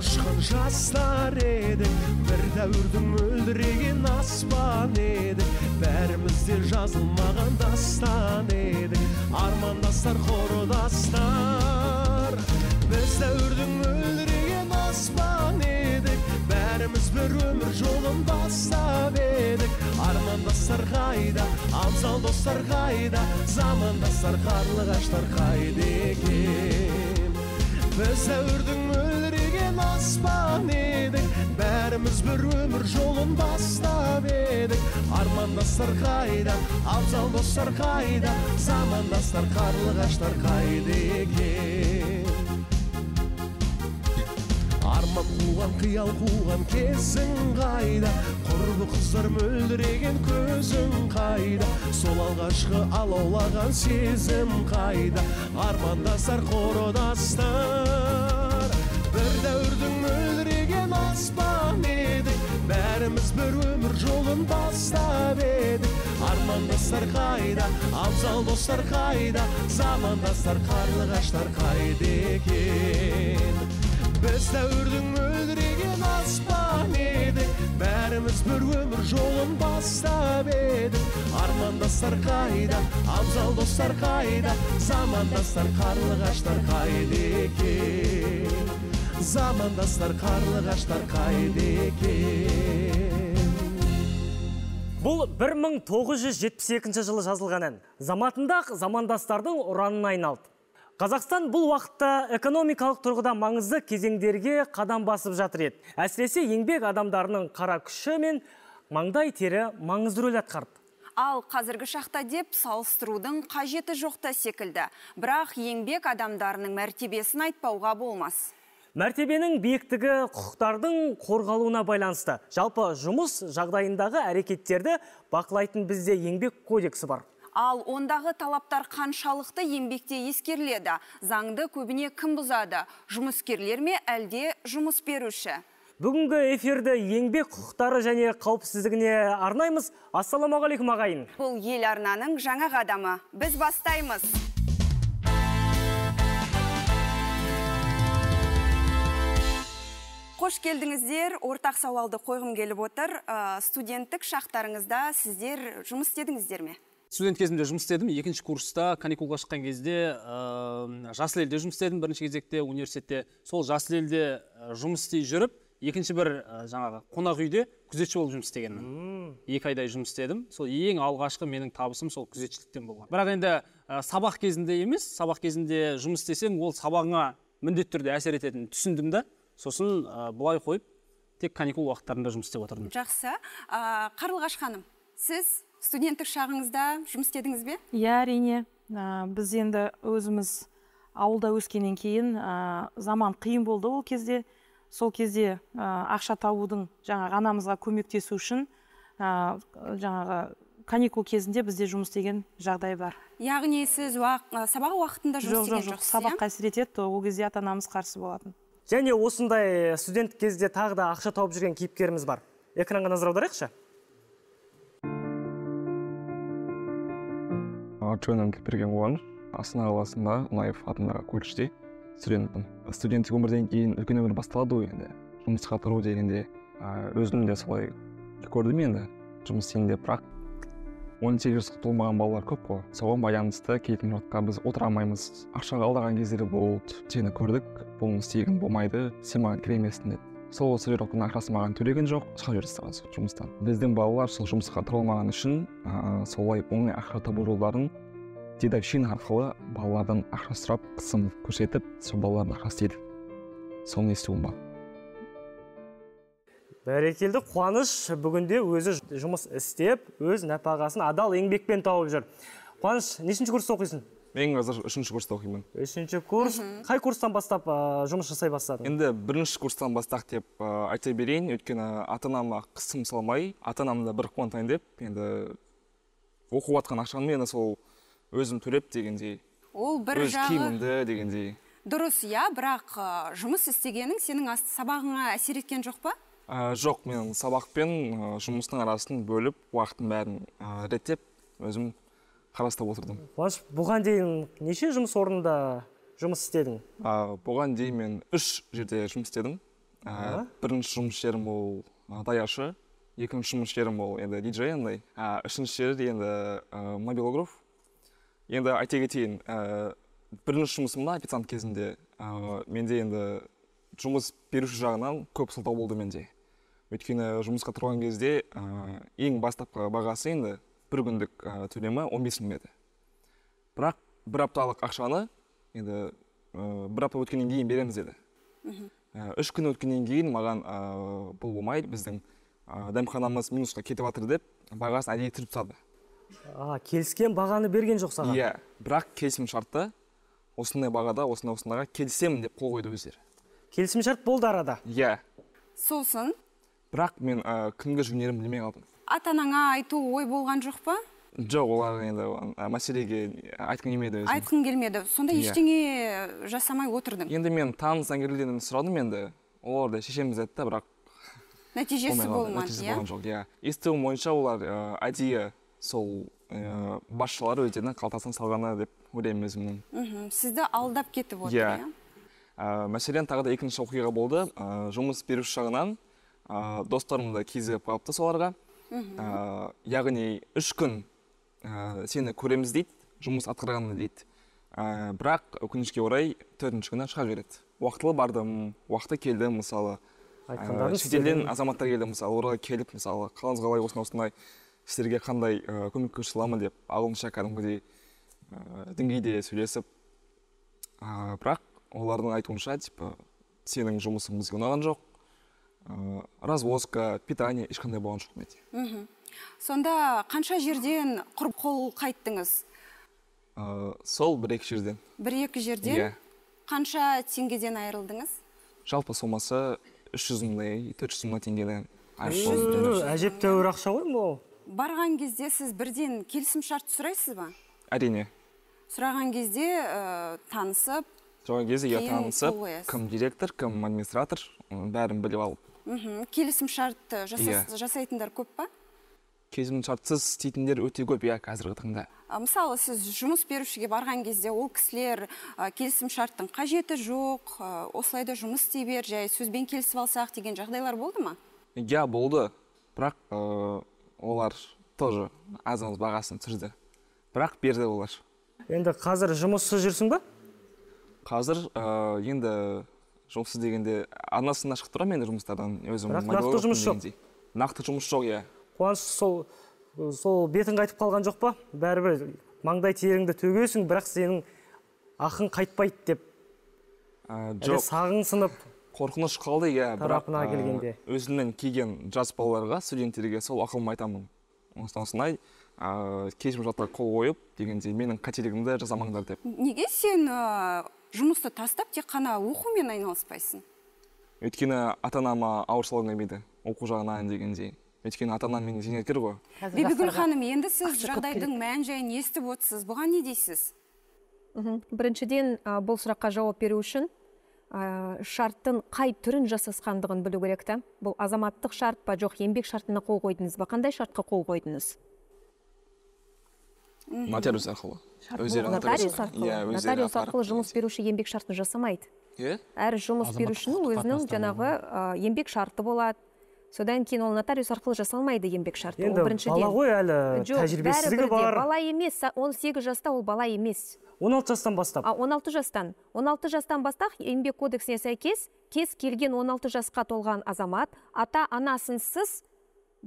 ұшқан жастар едік бір дәуірдің мөлдіреген аспан едік бәріміз де жазылмаған дастан едік армандастар құрдастар біз дәуірдің мөлдіреген аспан едік бәріміз бір өмір жолын бастап едік армандастар қайда абзал достар қайда замандастар қарлығаштар қайда екен біз дәуірдің аспан едік бәріміз бір өмір жолын бастап едік армандастар қайда абзал достар қайда замандастар қарлығаштар қайда екен арман қуған қиял қуған кезің қайда құрбы қыздар мөлдіреген көзің қайда сол алғашқы алаулаған сезім қайда армандастар құрдастар бір дәуір мөлдіреген аспан едік бәріміз бір өмір жолын бастап едік армандастар қайда абзал достар қайда замандастар қарлығаштар қайда екен біз дәуірдің мөлдіреген аспан едік бәріміз бір өмір жолын бастап едік армандастар қайда абзал достар қайда замандастар қарлығаштар қайда екен замандастар қарлығаштар қайда екен бұл 1972 жылы жазылған ән заматында замандастардың ұранына айналды Қазақстан бұл уақытта экономикалық тұрғыда маңызды кезеңдерге қадам басып жатыр еді әсіресе еңбек адамдарының қара күші мен маңдай тері маңызды рөл атқарды ал қазіргі шақта деп салыстырудың қажеті жоқта секілді бірақ еңбек адамдарының мәртебесін айтпауға болмас мәртебенің биіктігі құқықтардың қорғалуына байланысты жалпы жұмыс жағдайындағы әрекеттерді бақылайтын бізде еңбек кодексі бар ал ондағы талаптар қаншалықты еңбекте ескеріледі заңды көбіне кім бұзады жұмыскерлер ме әлде жұмыс беруші бүгінгі эфирді еңбек құқықтары және қауіпсіздігіне арнаймыз ассалаумағалейкум ағайын бұл ел арнаның жаңа қадамы біз бастаймыз қош келдіңіздер ортақ сауалды қойғым келіп отыр ә, студенттік шақтарыңызда сіздер жұмыс істедіңіздер ме студент кезімде жұмыс істедім екінші курста каникулға шыққан кезде жасыл елде жұмыс істедім бірінші кезекте университетте сол жасыл елде жұмыс істей жүріп екінші бір жаңағы қонақ үйде күзетші болып жұмыс істегенмін екі айдай жұмыс істедім сол ең алғашқы менің табысым сол күзетшіліктен болған бірақ енді сабақ кезінде емес сабақ кезінде жұмыс істесең ол сабағыңа міндетті түрде әсер ететінін түсіндім да сосын ә, былай қойып тек каникул уақыттарында жұмыс істеп отырдым жақсы ә, қарлығаш ханым сіз студенттік шағыңызда жұмыс істедіңіз бе иә әрине ә, біз енді өзіміз ауылда өскеннен кейін ә, заман қиын болды ол кезде сол кезде ә, ақша табудың жаңағы анамызға көмектесу үшін ә, жаңағы каникул кезінде бізде жұмыс деген жағдай бар яғни сіз уақ, сабақ уақытында жұмыс істеген жоқсыз жоқ иә? сабаққа әсер етеді ол кезде ата қарсы болатын және осындай студент кезде тағы да ақша тауып жүрген кейіпкеріміз бар экранға назар аударайықшы джойнан кірген болған астана қаласында мұнаев атындағы колледжде студентпін студенттік өмірден кейін үлкен өмір басталады ғой енді жұмысқа тұру дегенде өзім де солай көрдім енді жұмыс істеймін деп бірақ он сегіз жасқа толмаған балалар көп қой соған байланысты келетін біз отыра алмаймыз ақшаға алдаған кездері болды сені көрдік бұның тегін болмайды сен маған кіре емессің деді сол ақшасын маған төлеген жоқ шығарып жіберді сразу жұмыстан біздің балалар сол жұмысқа тұра алмағаны үшін ә, солай оңай ақша табу жолдарын дедовщина арқылы балалардан ақша сұрап қысым көрсетіп сол балалардың ақшасы дейді соны естуім бар бәрекелді қуаныш бүгінде өзі жұмыс істеп өз нәпағасын адал еңбекпен тауып жүр қуаныш нешінші курста оқисың мен қазір үшінші курста оқимын үшінші курс қай курстан бастап ә, жұмыс жасай бастадың енді бірінші курстан бастақ деп ә, айта берейін өйткені ата анама қысым салмай ата анамды бір қуантайын деп енді оқып жатқан ақшаны енді сол өзім төлеп дегендей ол бір өз жағы... дегендей дұрыс иә бірақ жұмыс істегенің сенің сабағыңа әсер еткен жоқ па ә, жоқ мен сабақ пен ә, жұмыстың арасын бөліп уақыттың бәрін ә, реттеп өзім қарастырып отырдым қуаныш бұған дейін неше жұмыс орнында жұмыс істедің ә, бұған дейін мен үш жерде жұмыс істедім ә, бірінші жұмыс жерім ол ә, даяшы екінші жұмыс жерім ол енді диджей андай ә, үшінші жер енді ә, мобилограф енді айта кетейін ә, бірінші жұмысымда официант кезінде ә, менде енді жұмыс беруші жағынан көп сылтау болды менде өйткені жұмысқа тұрған кезде ә, ең бастапқы бағасы енді бір күндік ә, төлемі он бес мың еді бірақ бір апталық ақшаны енді ә, бір апта өткеннен кейін береміз деді ә, үш күн өткеннен кейін маған ә, бұл болмайды біздің ә, дәмханамыз минусқа кетіп жатыр деп бағасын әдейі түсіріп тастады а келіскен бағаны берген жоқ саған иә yeah, бірақ келісім шартты осындай бағада осындай осындайға келісемін деп қол қойды өздері келісімшарт болды арада иә yeah. сосын бірақ мен ә, кімге жүгінерімді білмей қалдым ата анаңа айту ой болған жоқ па жоқ олар енді ә, мәселеге айтқым келмеді өзім айтқың келмеді сонда yeah. Иә. ештеңе жасамай отырдың енді мен таныс әңгімелерден сұрадым енді олар да шешеміз деді да бірақ нәтижесі болмады иә болған жоқ иә естуім бойынша олар ә, әдейі сол ә, басшылары өздерінің қалтасын салғаны деп ойлаймын өзімнің мхм сізді алдап кетіп отыр иә yeah. Иә? мәселен тағы да екінші оқиға болды ә, жұмыс беруші жағынан ә, достарым да кезігіп қалыпты соларға ә, яғни үш күн ә, сені көреміз дейді жұмыс атқарғаныңды дейді ә, бірақ өкінішке орай төртінші күні шыға береді уақытылы бардым уақыты келдім мысалы ә, шетелден азаматтар келді мысалы оларға келіп мысалы қалыңыз қалай осындай осындай сіздерге қандай ә, көмек көрсете аламын деп ағылшынша кәдімгідей ә, деңгейде сөйлесіп ә, бірақ олардың айтуынша типа сенің жұмысың бізге ұнаған жоқ Э, развозка питание ешқандай болған жоқ мхм сонда қанша жерден құр қол қайттыңыз ә, сол бір екі жерден бір екі жерден иә қанша теңгеден айырылдыңыз жалпы сомасы үш жүз мыңдай төрт жүз мың теңгеден әжептәуір ақша ғой бұл барған кезде сіз бірден келісім шарт сұрайсыз ба әрине сұраған кезде ә, танысып сұраған кезде иә танысып кім директор кім администратор бәрін біліп алып Келісім шартты иә. жасайтындар көп па келісімшартсыз істейтіндер өте көп иә қазіргі таңда мысалы сіз жұмыс берушіге барған кезде ол кісілер келісім шарттың қажеті жоқ осылай да жұмыс істей бер жай сөзбен келісіп алсақ деген жағдайлар болды ма иә болды бірақ олар тоже аз бағасын түсірді бірақ берді олар енді қазір жұмыссыз жүрсің ба қазір енді жұмыссыз дегенде анасына шығып тұрамын енді жұмыстардан өзім бірақ нақты жұмыс жоқ нақты жұмыс жоқ иә қуаныш сол сол бетің қайтып қалған жоқ па бәрібір маңдай теріңді төгесің бірақ сенің ақың қайтпайды деп ә, жоқ сағынсынып қорқыныш қалды иә бірақ ә, келгенде өзімнен келген жас балаларға студенттерге сол ақылымды айтамын осындай ыыы ә, кешірім жатқа қол қойып дегендей менің қателігімді жасамаңдар деп неге сен жұмысты тастап тек қана оқумен айналыспайсың өйткені ата анама ауырсалаң келмейді оқу жағынан дегендей өйткені ата анам менің зейнеткер ғой бибігүл ханым енді сіз жағдайдың мән жайын естіп отырсыз бұған не дейсіз мхм біріншіден бұл сұраққа жауап беру үшін ә, шарттың қай түрін жасасқандығын білу керек та бұл азаматтық шарт па жоқ еңбек шартына қол қойдыңыз ба қандай шартқа қол қойдыңыз нотариус арқылы нотариус арқылы жұмыс беруші еңбек шартын жасамайды иә әр жұмыс берушінің өзінің жаңағы еңбек шарты болады содан кейін ол нотариус арқылы жасалмайды еңбек шарты енді ол біріншіден бала ғой әлі тәжірибесіздігі бар бала емес он сегіз жаста ол бала емес 16 жастан бастап а, 16 жастан алты жастан бастап еңбек кодексіне сәйкес кез келген 16 жасқа толған азамат ата анасынсыз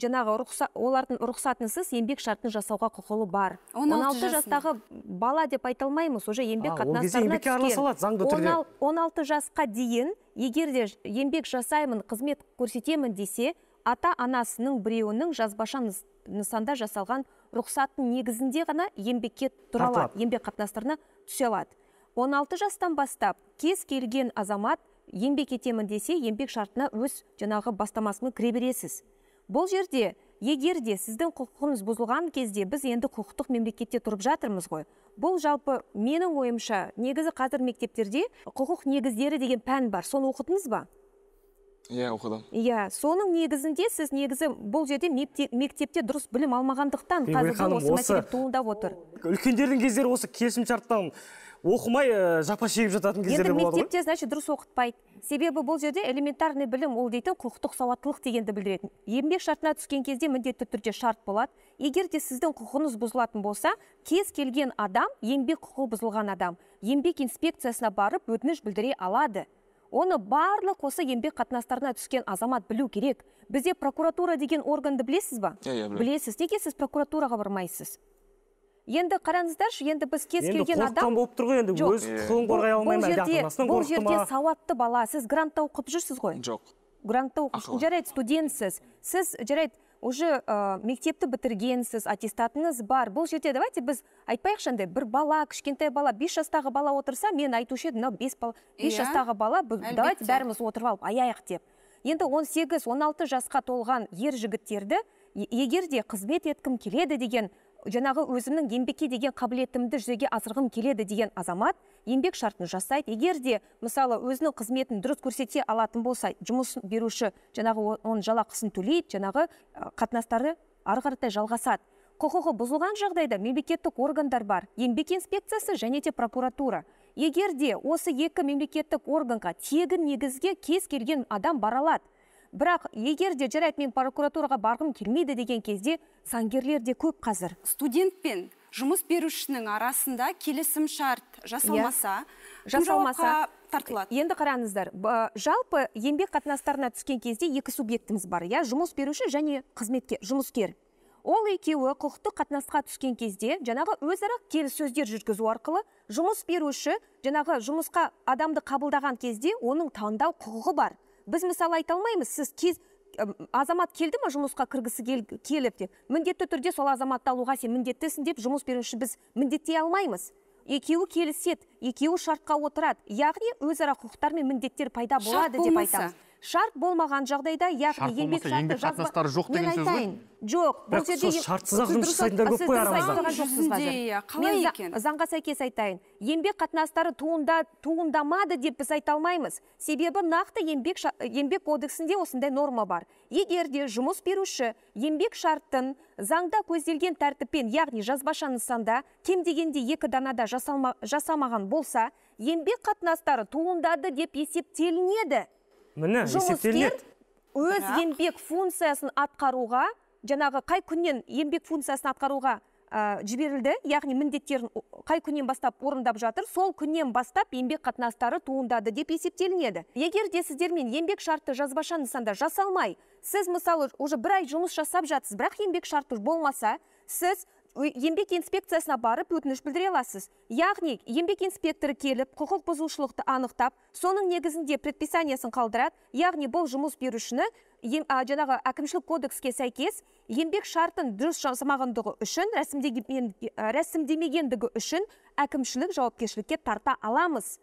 жаңағы рұқса, олардың рұқсатынсыз еңбек шартын жасауға құқылы бар 16, жастағы бала деп айта алмаймыз уже еңбек қатынастарына 16 жасқа дейін егер де еңбек жасаймын қызмет көрсетемін десе ата анасының біреуінің жазбаша нысанда жасалған рұқсатын негізінде ғана еңбекке тұра алады еңбек қатынастарына түсе алады 16 жастан бастап кез келген азамат еңбек етемін десе еңбек шартына өз жаңағы бастамасымен кіре бересіз бұл жерде егер де сіздің құқығыңыз бұзылған кезде біз енді құқықтық мемлекетте тұрып жатырмыз ғой бұл жалпы менің ойымша негізі қазір мектептерде құқық негіздері деген пән бар соны оқыдыңыз ба иә yeah, оқыдым иә соның негізінде сіз негізі бұл жерде мектепте дұрыс білім алмағандықтан қазір осы мәселе туындап отыр үлкендердің кездері осы келісімшарттан оқымай ыыы э, жапа шегіп жататын кездер болады ғой мектепте значит дұрыс оқытпайды себебі бұл жерде элементарный білім ол дейтін құқықтық сауаттылық дегенді білдіретін еңбек шартына түскен кезде міндетті түрде шарт болады егер де сіздің құқығыңыз бұзылатын болса кез келген адам еңбек құқығы бұзылған адам еңбек инспекциясына барып өтініш білдіре алады оны барлық осы еңбек қатынастарына түскен азамат білу керек бізде прокуратура деген органды білесіз ба иә yeah, иә, yeah, білесіз неге сіз прокуратураға бармайсыз енді қараңыздаршы енді біз кез келген адам болып тұр ғой енді өз құқығын қорғай алмай ма бұл жерде сауатты бала сіз грантта оқып жүрсіз ғой жоқ грантта оқып жарайды студентсіз сіз жарайды уже ә, мектепті бітіргенсіз аттестатыңыз бар бұл жерде давайте біз айтпайықшы андай бір бала кішкентай бала бес жастағы бала отырса мен айтушы едім мынау бес бала иә. бес жастағы бала давайте бәріміз отырып алып аяйық деп енді 18-16 жасқа толған ер жігіттерді егер де қызмет еткім келеді деген жаңағы өзімнің еңбекке деген қабілетімді жүзеге асырғым келеді деген азамат еңбек шартын жасайды егер де мысалы өзінің қызметін дұрыс көрсете алатын болса жұмыс беруші жаңағы оның жалақысын төлейді жаңағы қатынастары ары қаратай жалғасады құқығы бұзылған жағдайда мемлекеттік органдар бар еңбек инспекциясы және де прокуратура егер де осы екі мемлекеттік органға тегін негізге кез келген адам бара алады бірақ егер де жарайды мен прокуратураға барғым келмейді деген кезде заңгерлер де көп қазір студент пен жұмыс берушінің арасында келісім шарт иә. жасалмаса жасалмаса тартылады енді қараңыздар жалпы еңбек қатынастарына түскен кезде екі субъектіміз бар иә жұмыс беруші және қызметке, жұмыскер ол екеуі құқықтық қатынасқа түскен кезде жаңағы өзара келіссөздер жүргізу арқылы жұмыс беруші жаңағы жұмысқа адамды қабылдаған кезде оның таңдау құқығы бар біз мысалы айта алмаймыз сіз кез азамат келді ма жұмысқа кіргісі кел, келіп деп міндетті түрде сол азаматты алуға сен міндеттісің деп жұмыс беруші біз міндеттей алмаймыз екеуі келіседі екеуі шартқа отырады яғни өзара құқықтар мен міндеттер пайда болады деп айтамыз шарт болмаған жағдайда яғни еңбек жоқ деген сөз ғой жоқ бұл иә, заңға сәйкес айтайын еңбек қатынастары туында туындамады деп біз айта алмаймыз себебі нақты еңбек еңбек кодексінде осындай норма бар егер де жұмыс беруші еңбек шартын заңда көзделген тәртіппен яғни жазбаша нысанда кем дегенде екі данада жасалма, жасамаған болса еңбек қатынастары туындады деп есептелінеді міне есептелінеді өз еңбек функциясын атқаруға жаңағы қай күннен еңбек функциясын атқаруға ә, жіберілді яғни міндеттерін қай күннен бастап орындап жатыр сол күннен бастап еңбек қатынастары туындады деп есептелінеді егер де сіздермен еңбек шарты жазбаша нысанда жасалмай сіз мысалы уже бір ай жұмыс жасап жатсыз бірақ еңбек шарты болмаса сіз Ембек инспекциясына барып өтініш білдіре аласыз яғни ембек инспекторы келіп құқық бұзушылықты анықтап соның негізінде предписаниясын қалдырады яғни бұл жұмыс берушіні жаңағы әкімшілік кодекске сәйкес ембек шартын дұрыс жасамағандығы үшін рәсімдемегендігі үшін әкімшілік жауапкершілікке тарта аламыз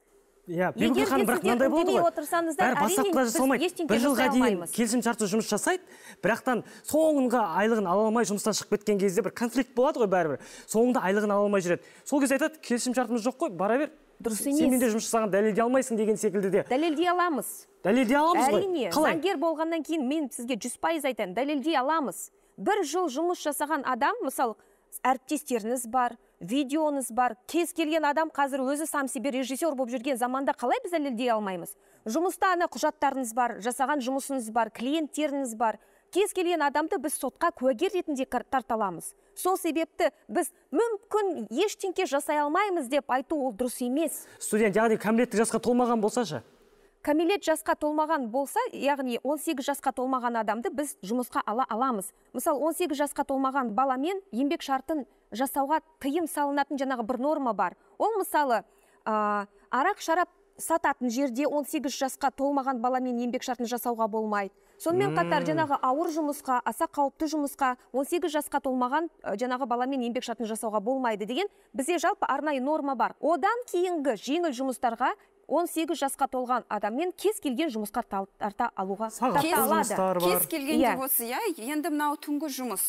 иә бибігүл ханым бірақ мынандай болды ғой бір жылға дейін келісімшартсыз жұмыс жасайды бірақтан соңғы айлығын ала алмай жұмыстан шығып кеткен кезде бір конфликт болады ғой бәрібір соңында айлығын ала алмай жүреді сол кезде айтады келісімшартымыз жоқ қой бара бер дұрыс емес сен менде жұмыс жасаған дәлелдей алмайсың деген секілді де дәлелдей аламыз дәлелдей аламыз ғой әрине қалай заңгер болғаннан кейін мен сізге жүз пайыз айтайын дәлелдей аламыз бір жыл жұмыс жасаған адам мысалы әріптестеріңіз бар видеоңыз бар кез келген адам қазір өзі сам себе режиссер болып жүрген заманда қалай біз дәлелдей алмаймыз жұмыста ана құжаттарыңыз бар жасаған жұмысыңыз бар клиенттеріңіз бар кез келген адамды біз сотқа куәгер ретінде тарта аламыз сол себепті біз мүмкін ештеңке жасай алмаймыз деп айту ол дұрыс емес студент яғни кәмелеттік жасқа толмаған болса ше кәмелет жасқа толмаған болса яғни 18 жасқа толмаған адамды біз жұмысқа ала аламыз мысалы 18 жасқа толмаған баламен еңбек шартын жасауға тыйым салынатын жаңағы бір норма бар ол мысалы ә, арақ шарап сататын жерде 18 жасқа толмаған баламен еңбек шартын жасауға болмайды сонымен қатар жаңағы ауыр жұмысқа аса қауіпті жұмысқа 18 жасқа толмаған жаңағы баламен еңбек шартын жасауға болмайды деген бізде жалпы арнайы норма бар одан кейінгі жеңіл жұмыстарға 18 жасқа толған адаммен кез келген жұмысқа тарта алуға кез, кез келген деп иә. осы иә енді мынау түнгі жұмыс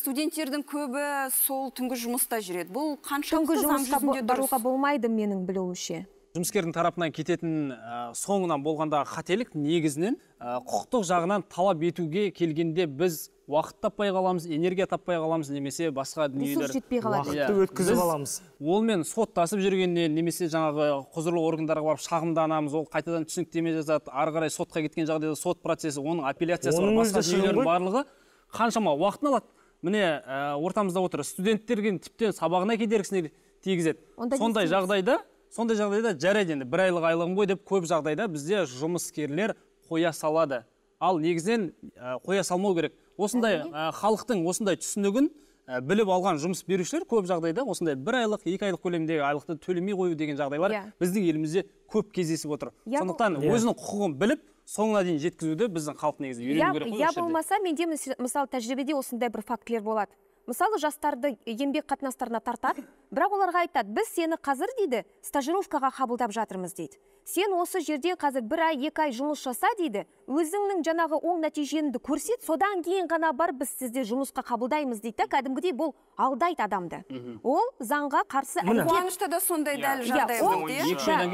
студенттердің көбі сол түнгі жұмыста жүреді бұл қаншалықты жұмысқа баруға болмайды менің білуімше жұмыскердің тарапынан кететін соңынан болғанда қателік негізінен ә, құқықтық жағынан талап етуге келгенде біз уақыт таппай қаламыз энергия таппай қаламыз немесе басқа дүниелер жетпей қалады уақытты иә. өткізіп аламыз олмен соттасып жүргеннен немесе жаңағы құзырлы органдарға барып шағымданамыз ол қайтадан түсініктеме жазады ары қарай сотқа кеткен жағдайда сот процесі оның апелляциясы бар басқа дүниелердің барлығы қаншама уақытын алады міне ә, ортамызда отыр студенттерге тіптен сабағына кедергісін тигізеді сондай жағдайда сондай жағдайда жарайды енді бір айлық айлығым ғой деп көп жағдайда бізде жұмыскерлер қоя салады ал негізінен ә, қоя салмау керек осындай ә, халықтың осындай түсінігін ә, біліп алған жұмыс берушілер көп жағдайда осындай бір айлық екі айлық көлемдегі айлықты төлемей қою деген жағдайлар иә. біздің елімізде көп кездесіп отыр иә сондықтан иә. өзінің құқығын біліп соңына дейін жеткізуді біздің халық негізі үйрену керек қой болмаса менде мысалы тәжірибеде осындай бір фактілер болады мысалы жастарды еңбек қатынастарына тартады бірақ оларға айтады біз сені қазір дейді стажировкаға қабылдап жатырмыз дейді сен осы жерде қазір бір ай екі ай жұмыс жаса дейді өзіңнің жаңағы оң нәтижеңді көрсет содан кейін ғана бар біз сізде жұмысқа қабылдаймыз дейді да кәдімгідей бұл алдайды адамды ол заңға қарсы қуанышта да сондай иә. дәл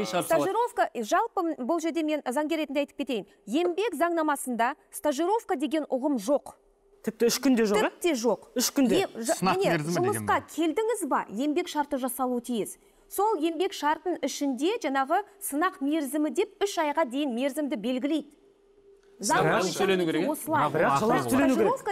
иә, жалпы бұл жерде мен заңгер ретінде айтып кетейін еңбек заңнамасында стажировка деген ұғым жоқ тіпті үш күнде жоқ тіпте жоқ үш күнде міне жұмысқа келдіңіз ба еңбек шарты жасалуы тиіс сол еңбек шартын ішінде жаңағы сынақ мерзімі деп үш айға дейін мерзімді белгілейді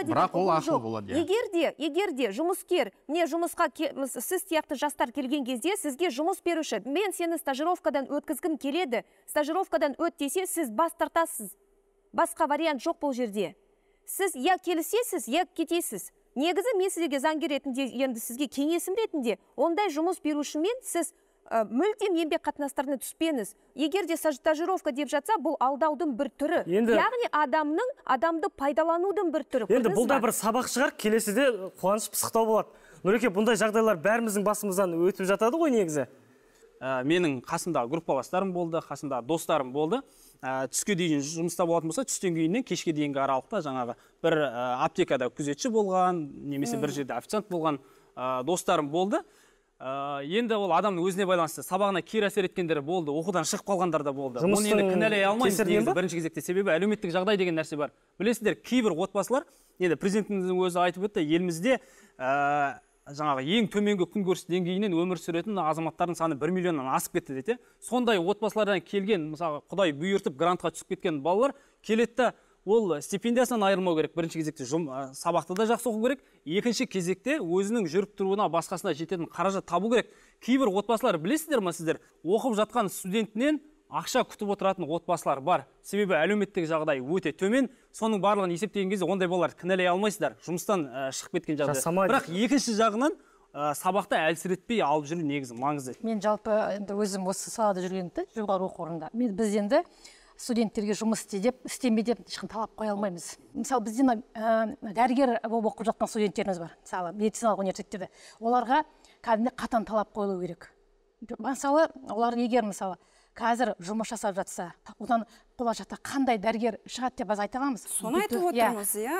бірақ ол ақылы болады иә. егер де егер де жұмыскер міне жұмысқа сіз сияқты жастар келген кезде сізге жұмыс беруші мен сені стажировкадан өткізгім келеді стажировкадан өт десе сіз бас тартасыз басқа вариант жоқ бұл жерде сіз я келісесіз я кетесіз негізі мен сіздерге заңгер ретінде енді сізге кеңесім ретінде ондай жұмыс берушімен сіз ә, мүлдем еңбек қатынастарына түспеңіз егер де стажировка деп жатса бұл алдаудың бір түрі енді, яғни адамның адамды пайдаланудың бір түрі енді бұл да бір сабақ шығар келесіде қуаныш пысықтау болады нұреке бұндай жағдайлар бәріміздің басымыздан өтіп жатады ғой негізі ә, менің қасымдағы группаластарым болды қасымда достарым болды ә, түске дейін жұмыста болатын болса түстен кейіннен кешке дейінгі аралықта жаңағы бір ә, аптекада күзетші болған немесе бір жерде официант болған ә, достарым болды ә, енді ол адамның өзіне байланысты сабағына кері әсер еткендер болды оқудан шығып қалғандар да болды оны енді кінәлай алмаймыз бірінші кезекте себебі әлеуметтік жағдай деген нәрсе бар білесіздер кейбір отбасылар енді президентіміздің өзі айтып өтті елімізде ә, жаңағы ең төменгі күнкөріс деңгейінен өмір сүретін азаматтардың саны бір миллионнан асып кетті дейді сондай отбасылардан келген мысалы құдай бұйыртып грантқа түсіп кеткен балалар келеді ол стипендиясынан айырмау керек бірінші кезекте жұм, ә, сабақты да жақсы оқу керек екінші кезекте өзінің жүріп тұруына басқасына жететін қаражат табу керек кейбір отбасылар білесіздер ма сіздер оқып жатқан студентінен ақша күтіп отыратын отбасылар бар себебі әлеуметтік жағдай өте төмен соның барлығын есептеген кезде ондай балаларды кінәлай алмайсыздар жұмыстан ә, шығып кеткен жағдай бірақ екінші жағынан ә, сабақта әлсіретпей алып жүру негізі маңызды мен жалпы енді өзім осы салада жүргендіктен жоғары оқу орнында мен біз енді студенттерге жұмыс істе деп істеме деп ешқандай талап қоя алмаймыз мысалы бізде ә, дәрігер болып оқып жатқан студенттеріміз бар мысалы медициналық университеттерде оларға кәдімгідей қатаң талап қойылу керек мысалы олар егер мысалы қазір жұмыс жасап жатса одан болашақта қандай дәрігер шығады деп аз айта аламыз соны айтып иә. отырмыз иә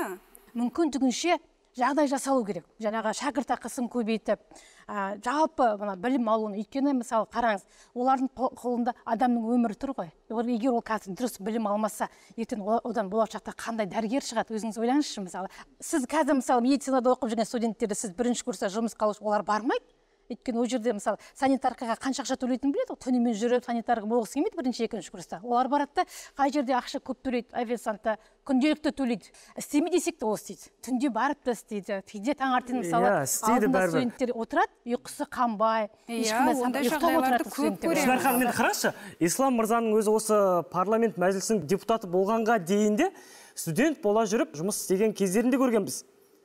мүмкіндігінше жағдай жасалу керек жаңағы шәкіртақысын көбейтіп ә, жалпы мына білім алуын өйткені мысалы қараңыз олардың қолында адамның өмірі тұр ғой егер ол қазір дұрыс білім алмаса ертең одан болашақта қандай дәрігер шығады өзіңіз ойлаңызшы мысалы сіз қазір мысалы медицинада оқып жүрген студенттерді сіз бірінші курста жұмысқа үшін олар бармайды өйткені ол жерде мысалы санитаркаға қанша ақша төлейтінін біледі ғой түнімен жүріп санитарға болғысы келмейді бірінші екінші курста олар барады да қай жерде ақша көп төлейді официантта күнделікті төлейді істеме десек те ол істейді түнде барып та істейді кейде таңертең иә, мысалы істейді студенттер отырады ұйқысы қанбай иә, шынар ханым енді қараңызшы ислам мырзаның өзі осы парламент мәжілісінің депутаты болғанға дейін де студент бола жүріп жұмыс істеген кездерін де көргенбіз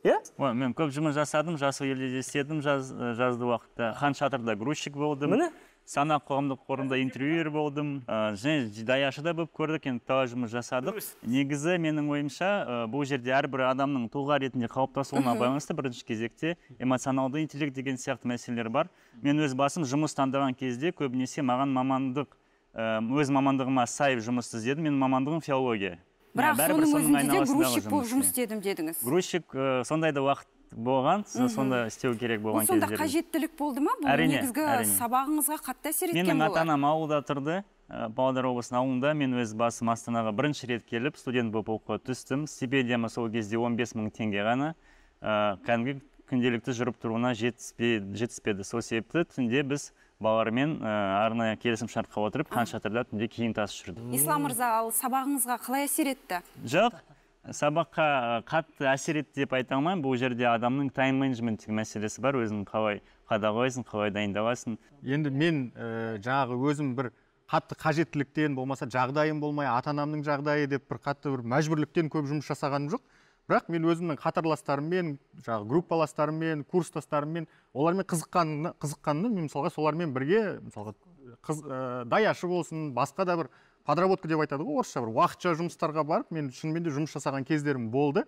иә мен көп жұмыс жасадым жасыл елде де істедім жаз, жазды уақытта хан шатырда грузчик болдым міне сана қоғамдық қорында интервьюер болдым ә, және даяшы да болып көрдік енді талай жұмыс жасадық негізі менің ойымша бұл жерде әрбір адамның тұлға ретінде қалыптасуына байланысты бірінші кезекте эмоционалды интеллект деген сияқты мәселелер бар мен өз басым жұмыс таңдаған кезде көбінесе маған мамандық өз мамандығыма сай жұмысты іздедім менің мамандығым филология бірақ иә, соның өзінде де грузчик болып жұмыс істедім дедіңіз грузчик сондай да уақыт болған сонда істеу керек болған кезде сонда қажеттілік болды ма бұл негізгі сабағыңызға қатты әсер еткен менің ата анам ауылда тұрды павлодар облысының ауылында мен өз басым астанаға бірінші рет келіп студент болып оқуға түстім стипендиям сол кезде 15 бес мың теңге ғана ә, кәдімгі күнделікті жүріп тұруына жетіспеді сол себепті түнде біз балалармен ә, арнайы шартқа отырып қан шатырда түнде киім тасып жүрді ислам мырза ал сабағыңызға қалай әсер етті жоқ сабаққа э, қатты әсер етті деп айта алмаймын бұл жерде адамның тайм менеджмент деген мәселесі бар өзің қалай қадағалайсың қалай дайындаласың енді мен ә, жаңағы өзім бір қатты қажеттіліктен болмаса жағдайым болмай ата анамның жағдайы деп бір қатты бір мәжбүрліктен көп жұмыс жасағаным жоқ бірақ мен өзімнің қатарластарыммен жаңағы группаластарыммен курстастарыммен олармен қызыққан қызыққанымды мен мысалға солармен бірге мысалға қыз ә, э, даяшы болсын басқа да бір подработка деп айтады ғой орысша бір уақытша жұмыстарға барып мен шынымен де жұмыс жасаған кездерім болды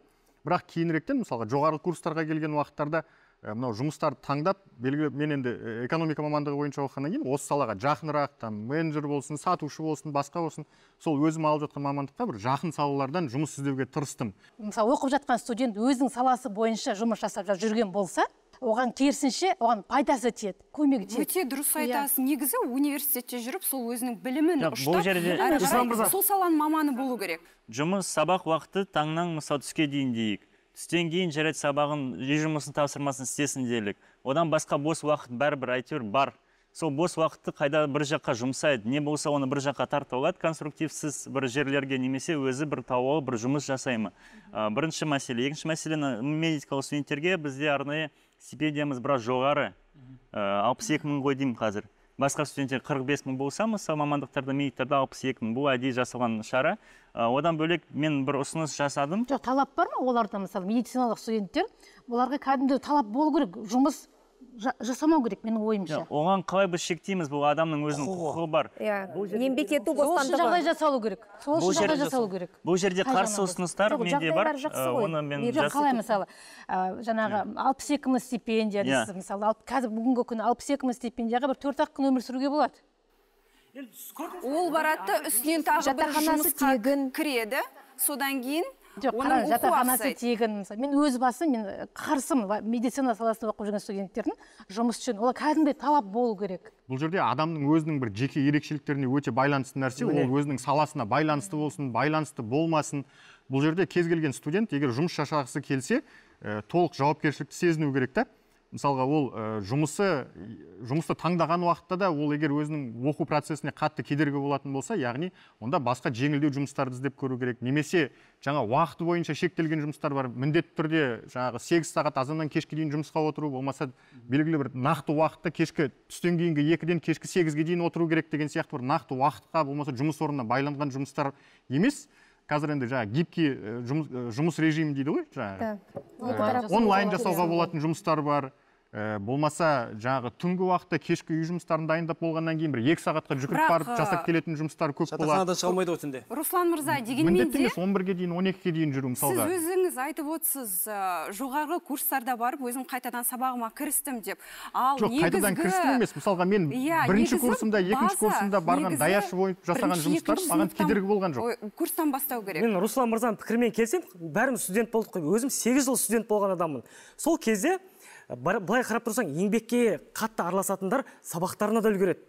бірақ кейініректен мысалға жоғары курстарға келген уақыттарда мынау жұмыстарды таңдап белгілі мен енді экономика мамандығы бойынша оқығаннан кейін осы салаға жақынырақ там менеджер болсын сатушы болсын басқа болсын сол өзім алып жатқан мамандыққа бір жақын салалардан жұмыс іздеуге тырыстым мысалы оқып жатқан студент өзінің саласы бойынша жұмыс жасап жүрген болса оған керісінше оған пайдасы тиеді көмегі тиеді өте дұрыс иә. айтасыз негізі университетте жүріп сол өзінің білімін ұштап сол саланың маманы болу керек жұмыс сабақ уақыты таңнан мысалы түске дейін дейік түстен кейін жарайды сабағын үй жұмысын тапсырмасын істесін делік одан басқа бос уақыт бәрібір әйтеуір бар сол бос уақытты қайда бір жаққа жұмсайды не болса оны бір жаққа тарта алады конструктивсіз бір жерлерге немесе өзі бір тауып бір жұмыс жасай ма бірінші мәселе екінші мәселе медикалық студенттерге бізде арнайы стипендиямыз біраз жоғары алпыс екі мың ғой деймін қазір басқа студенттер қырық бес мың болса мысалы мамандықтарда медиктарда алпыс екі мың бұл әдейі жасалған шара э, одан бөлек мен бір ұсыныс жасадым жоқ талап бар ма оларда мысалы медициналық студенттер оларға кәдімгі талап болу керек жұмыс жасамау керек менің ойымша оған қалай біз шектейміз бұл адамның өзінің құқығы бар иә еңбек ету бостандығы жағдай жасалу керек сол үшін жағдай жасалу керек бұл жерде қарсы ұсыныстар менде бар э, оны мен қалай мысалы э, жаңағы иә. алпыс екі мың стипендия иә. дейсіз мысалы қазір бүгінгі күні алпыс екі мың стипендияға бір төрт ақ күн өмір сүруге болады ол барады да үстінен тағы бір жұмысқа тегін кіреді содан кейін жоқ қараңыз жатақханасы тегін мен өз басым мен қарсымын медицина саласында оқып жүрген студенттердің жұмыс үшін олар кәдімгідей талап болу керек бұл жерде адамның өзінің бір жеке ерекшеліктеріне өте байланысты нәрсе ол өзінің саласына байланысты болсын байланысты болмасын бұл жерде кез келген студент егер жұмыс жасағысы келсе э, толық жауапкершілікті сезіну керек та мысалға ол ә, жұмысы жұмысты таңдаған уақытта да ол егер өзінің оқу процесіне қатты кедергі болатын болса яғни онда басқа жеңілдеу жұмыстарды іздеп көру керек немесе жаңа уақыты бойынша шектелген жұмыстар бар міндетті түрде жаңағы сегіз сағат азаннан кешке дейін жұмысқа отыру болмаса белгілі бір нақты уақытта кешкі түстен кейінгі екіден кешкі сегізге дейін отыру керек деген сияқты бір нақты уақытқа болмаса жұмыс орнына байланған жұмыстар емес қазір енді жаңағы гибкий жұмыс, жұмыс режимі дейді ғой жаңағы онлайн жасауға болатын жұмыстар бар ә, болмаса жаңағы түнгі уақытта кешкі үй жұмыстарын дайындап болғаннан кейін бір екі сағатқа жүгіріп барып э, жасап келетін жұмыстар көп болады шыға алмайды ғой түнде руслан мырза дегенмен де міндетті емес он бірге дейін он екіге дейін жүру мысалға сіз өзіңіз айтып отырсыз ә, жоғарғы курстарда барып өзім қайтадан сабағыма кірістім деп ал жоқ негізгі... қайтадан кірістім емес мысалға мен yeah, иә, бірінші курсымда екінші курсымда барған даяшы болып жасаған жұмыстар маған кедергі болған жоқ курстан бастау керек мен руслан мырзаның пікірімен келісемін бәріміз студент болдық қой өзім сегіз жыл студент болған адаммын сол кезде былай қарап тұрсаң еңбекке қатты араласатындар сабақтарына да үлгереді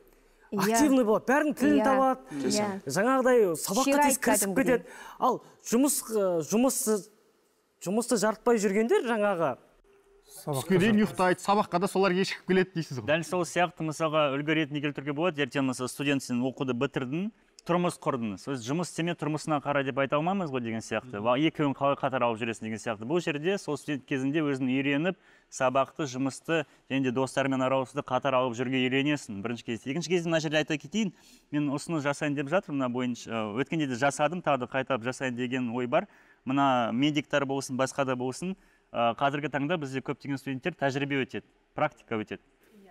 иә. активный болады бәрінің тілін иә. табады иә. жаңағыдай сабаққа тез кірісіп кетеді ал жұмыс жұмыс жұмысты жарытпай жүргендер жаңағы түске дейін ұйықтайды сабаққа да солар кешігіп келеді дейсіз ғой дәл сол сияқты мысалға үлгі ретінде келтіруге болады ертең мысалы сен оқуды бітірдің тұрмыс құрдыңыз өз жұмыс істеме тұрмысына қара деп айта алмаймыз ғой деген сияқты екеуін қалай қатар алып жүресің деген сияқты бұл жерде сол студент кезінде өзің үйреніп сабақты жұмысты және де достармен араласуды қатар алып жүруге үйренесің бірінші кезде екінші кезде мына жерде айта кетейін мен ұсыныс жасайын деп жатырмын мына бойынша өткенде де жасадым тағы да қайталап жасайын деген ой бар мына медиктар болсын басқа да болсын қазіргі таңда бізде көптеген студенттер тәжірибе өтеді практика өтеді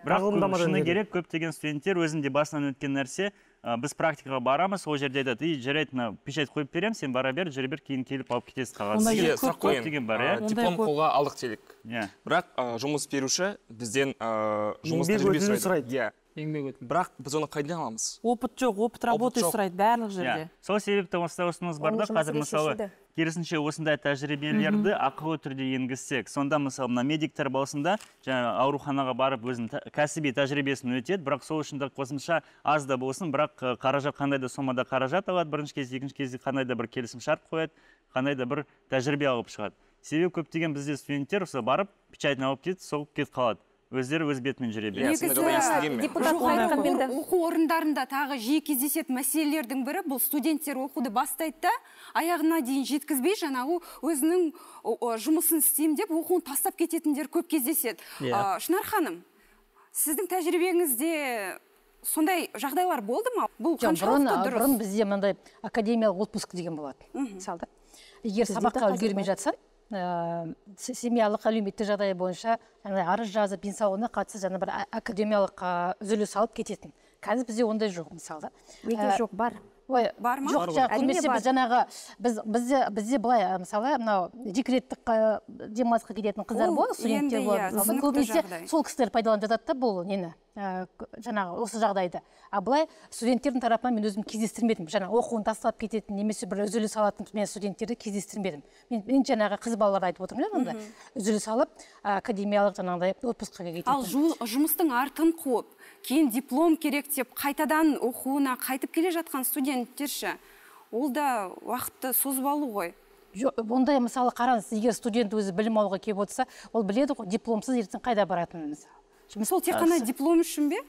бірақ шыны керек көптеген студенттер өзінде басынан өткен нәрсе ә, біз практикаға барамыз ол жерде айтады и жарайды мына печать қойып беремін сен бара бер жүре бер кейін келіп алып кетесің қағазды бар иә диплом қолға алдық делік иә бірақ жұмыс беруші бізден жұмыс тәжірибе сұрайды иә еңбек өтілі бірақ біз оны қайдан аламыз опыт жоқ опыт работы сұрайды барлық жерде иә. сол себепті осы ұсыныс бар да қазір мысалы керісінше осындай тәжірибелерді ақылы түрде енгізсек сонда мысалы мына медиктер болсын да ауруханаға барып өзінің кәсіби тәжірибесін өтеді бірақ сол үшін де қосымша аз да болсын бірақ қаражат қандай да сомада қаражат алады бірінші кезде екінші кезде қандай да бір келісімшарт қояды қандай да бір тәжірибе алып шығады себебі көптеген бізде студенттер барып печатьін алып кетіп соғып кетіп қалады өздері өз бетімен жүре береді иә, оқу орындарында тағы жиі кездесетін мәселелердің бірі бұл студенттер оқуды бастайды да аяғына дейін жеткізбей жаңағы өзінің жұмысын істеймін деп оқуын тастап кететіндер көп кездеседі yeah. Иә. шынар ханым сіздің тәжірибеңізде сондай жағдайлар болды ма бұл бізде мынандай академиялық отпуск деген болады мысалы егер сабаққа үлгермей жатсаң Э, семьялық әлеуметтік жағдайы бойынша жаңағыдай арыз жазып денсаулығына қатысты жаңа бір академиялық үзіліс алып кететін қазір бізде ондай жоқ мысалы неге э, жоқ бар ой бар ма жоқ көбінесе біз жаңағы біз бізде бізде былай мысалы мынау декреттік демалысқа кететін қыздар болады студенттер болады иә, көбінесе сол кісілер пайдаланып жатады да бұл нені ә, жаңағы осы жағдайды а былай студенттердің тарапынан мен өзім кездестірмедім жаңағы оқуын тастап кететін немесе бір үзіліс алатын мен студенттерді кездестірмедім мен, мен жаңағы қыз балаларды айтып отырмын иә онда үзіліс алып академиялық жаңағыдай отпускқа кететін ал жұмыстың артын қуып кейін диплом керек деп қайтадан оқуына қайтып келе жатқан студенттер ше ол да уақытты созып алу ғой жоқ ондай мысалы қараңыз егер студент өзі білім алуға келіп отырса ол біледі ғой дипломсыз ертең қайда баратынын сол тек қана диплом үшін бе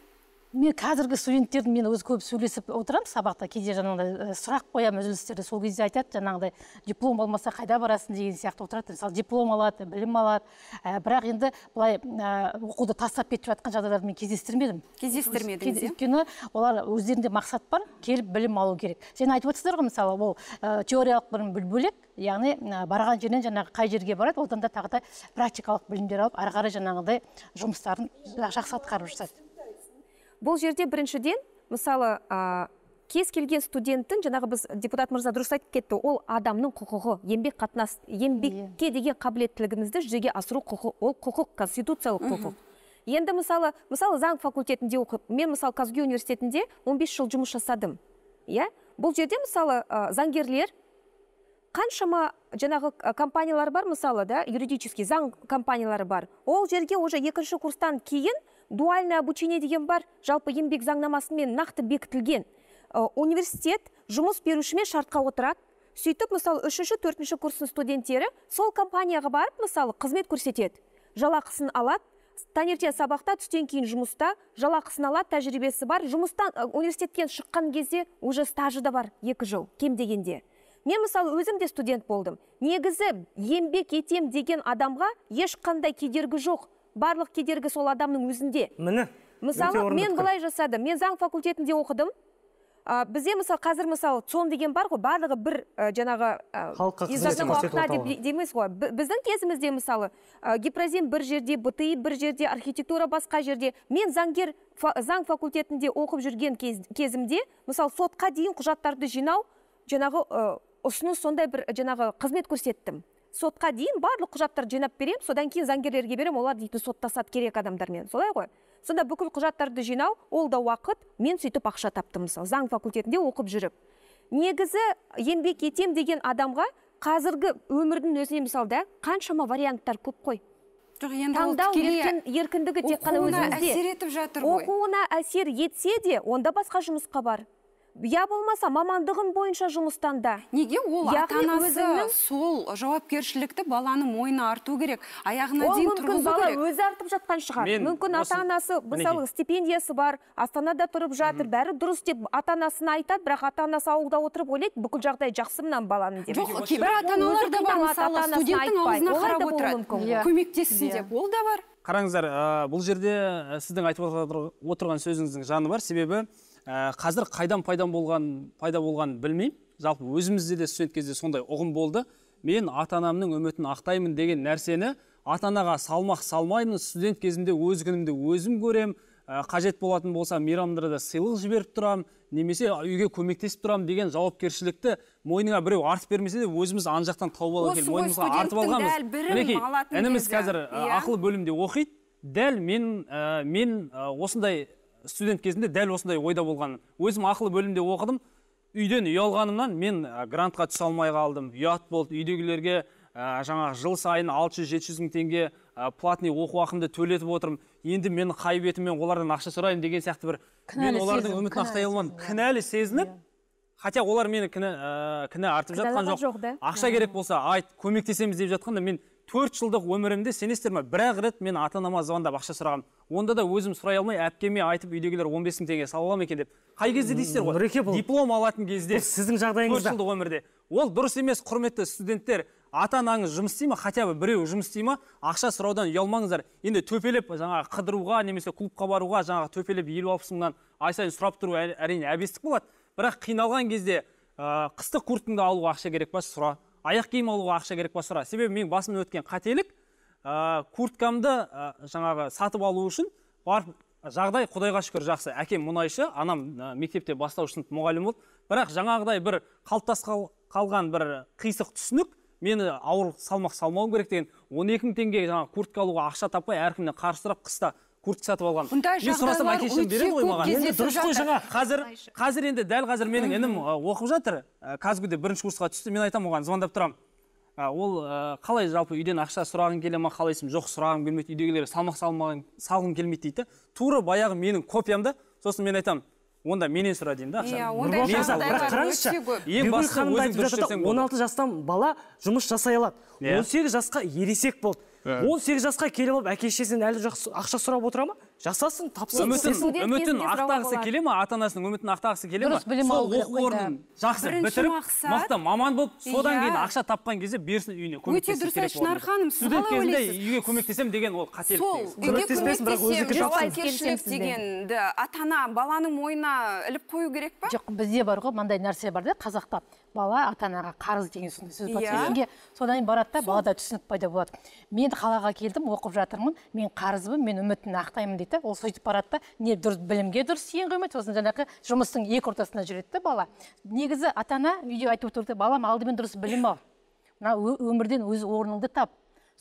мен қазіргі студенттердің мен өзі көп сөйлесіп отырамын сабақта кейде жаңағыдай сұрақ қоямын үзілістерде сол кезде айтады жаңағыдай диплом болмаса қайда барасың деген сияқты отырады мысалы диплом алады білім алады ә, бірақ енді былай ә, оқуды тастап кетіп жатқан жағдайларды мен кездестірмедім кездестірмедіңіз иә? өйткені олар өздерінде мақсат бар келіп білім алу керек жаңа айтып отырсыздар ғой мысалы ол ә, теориялық білім бөлек яғни барған жерінен жаңағы қай жерге барады одан да тағы да практикалық білімдер алып ары қарай жаңағыдай жұмыстарын жақсы атқарып жатады бұл жерде біріншіден мысалы ә, кез келген студенттің жаңағы біз депутат мырза дұрыс айтып кетті ол адамның құқығы еңбек қатынас еңбекке иә. деген қабілеттілігімізді жүзеге асыру құқы ол құқық конституциялық құқық енді мысалы мысалы заң факультетінде оқып мен мысалы казгу университетінде 15 жыл жұмыс жасадым иә бұл жерде мысалы ә, заңгерлер қаншама жаңағы компаниялар бар мысалы да юридический заң компаниялары бар ол жерге уже екінші курстан кейін дуальное обучение деген бар жалпы еңбек заңнамасымен нақты бекітілген э, университет жұмыс берушімен шартқа отырады сөйтіп мысалы үшінші төртінші курстың студенттері сол компанияға барып мысалы қызмет көрсетеді жалақысын алады таңертең сабақта түстен кейін жұмыста жалақысын алады тәжірибесі бар жұмыстан э, университеттен шыққан кезде уже стажы да бар екі жыл кем дегенде мен мысалы өзім де студент болдым негізі еңбек етем деген адамға ешқандай кедергі жоқ барлық кедергі сол адамның өзінде міне мысалы мен былай жасадым мен заң факультетінде оқыдым ә, бізде мысалы қазір мысалы цон деген бар ғой барлығы бір ә, жаңағы халыққа дейміз ғой біздің кезімізде мысалы ә, бір жерде бти бір жерде архитектура басқа жерде мен заңгер заң факультетінде оқып жүрген кезімде мысалы сотқа дейін құжаттарды жинау жаңағы ұсыныс сондай бір жаңағы қызмет көрсеттім сотқа дейін барлық құжаттар жинап беремін содан кейін заңгерлерге беремін олар дейтін соттасады керек адамдармен солай ғой сонда бүкіл құжаттарды жинау ол да уақыт мен сөйтіп ақша таптым мысалы заң факультетінде оқып жүріп негізі еңбек етем деген адамға қазіргі өмірдің өзіне мысалы да қаншама варианттар көп қой жоқ енді таңдау еркіндігі тек қана өзіңізде оқуына әсер етсе де онда басқа жұмысқа бар я болмаса мамандығын бойынша жұмыстанда неге ол ата анасы сол жауапкершілікті баланың мойнына арту керек аяғына дейін дейін керек бала өзі артып жатқан шығар мүмкін ата анасы мысалы стипендиясы бар астанада тұрып жатыр бәрі дұрыс деп ата анасына айтады бірақ ата анасы ауылда отырып ойлайды бүкіл жағдай жақсы мынаның баланың деп жоқ кейбір ата аналар да бар мысалы студенттің иә. иә. көмектессін иә. деп ол да бар қараңыздар бұл жерде сіздің айтып отырған сөзіңіздің жаны бар себебі ә, қазір қайдан пайда болған пайда болғанын білмеймін жалпы өзімізде де студент кезде сондай ұғым болды мен ата анамның үмітін ақтаймын деген нәрсені ата анаға салмақ салмаймын студент кезімде өз күнімді өзім көрем. Ә, қажет болатын болса мейрамдарда сыйлық жіберіп тұрам, немесе үйге көмектесіп тұрам деген жауапкершілікті мойныңа біреу артып бермесе де өзіміз ан жақтан тауып ала келіп мойнымызға артып алғанбыз мінекей қазір иә. ақылы бөлімде оқиды дәл мен ә, мен осындай студент кезімде дәл осындай ойда болған өзім ақылы бөлімде оқыдым үйден ұялғанымнан мен грантқа түсе алмай қалдым ұят болды үйдегілерге ә, жаңағы жыл сайын 600-700 жүз мың теңге ә, платный оқу ақымды төлетіп отырмын енді мен қай бетіммен олардан ақша сұраймын деген сияқты бір мен олардың үмітін ақтай алмадым кінәлі иә. сезініп хотя олар мені кінә ә, кінә артып жатқан жоқ, ақша керек болса айт көмектесеміз деп жатқанда мен төрт жылдық өмірімде сенесіздер ме бір ақ рет мен ата анама звондап ақша сұрағанмын онда да өзім сұрай алмай әпкеме айтып үйдегілер он бес мың теңге сала ма екен деп қай кезде дейсіздер ғой нұреке бұл диплом алатын кезде сіздің жағдайыңызда төрт жылдық өмірде ол дұрыс емес құрметті студенттер ата анаңыз жұмыс істей ма хотя бы біреуі жұмыс істей ма ақша сұраудан ұялмаңыздар енді төпелеп жаңағы қыдыруға немесе клубқа баруға жаңағы төпелеп елу алпыс мыңнан ай сайын сұрап тұру әрине әбестік болады бірақ қиналған кезде ыыы қыстық курткаңды алуға ақша керек па сұра аяқ киім алуға ақша керек па сұра себебі менің басымнан өткен қателік ә, курткамды ә, жаңағы сатып алу үшін барып жағдай құдайға шүкір жақсы әкем мұнайшы анам мектепте бастауыш сынып мұғалімі болды бірақ жаңағыдай бір қалыптасқан қалған бір қисық түсінік мені ауыр салмақ салмауым керек деген он екі мың теңге жаңағы куртка алуға ақша таппай әркімнен қаржы сұрап қыста куртка сатып алған мен сұрасам әке береді ғой маған енді дұрыс қой қазір қазір енді дәл қазір менің інім оқып жатыр казгуде бірінші курсқа түсті мен айтамын оған звондап тұрамын ол қалай жалпы үйден ақша сұрағың келе ма қалайсың жоқ сұрағым келмейді үйдегілер салмақ салмаған салғым келмейді дейді тура баяғы менің копиям да сосын мен айтамын онда менен сұра деймін да ақшаны иә, он алты жастан бала жұмыс жасай алады иә. он сегіз жасқа ересек болды Ә. он сегіз жасқа келіп алып әке шешесінен әлі ақша сұрап отыра ма жасасын тапсын үмітін үмітін ақтағысы келе ма ата анасының үмітін ақтағысы келе ма сол оқу орнын жақсы бітіріп мықты маман болып содан иә. кейін ақша тапқан кезде берсін үйіне өте дұрыс шынар ханым сіз студент кезінде үйге көмектесемін деген ол қателік дегенді ата ана баланың мойнына іліп қою керек па жоқ бізде бар ғой мынандай нәрсе бар да қазақта бала ата анаға қарыз деген сондай сөз бар иә. содан кейін барады да балада түсінік пайда болады мен қалаға келдім оқып жатырмын мен қарызбын мен үмітін ақтаймын дейді ол сөйтіп барады да не дұрыс білімге дұрыс ең қоймайды сосын жаңағы жұмыстың екі ортасында жүреді бала негізі ата ана үйде айтып отыр балам алдымен дұрыс білім ал мына өмірден өз орныңды тап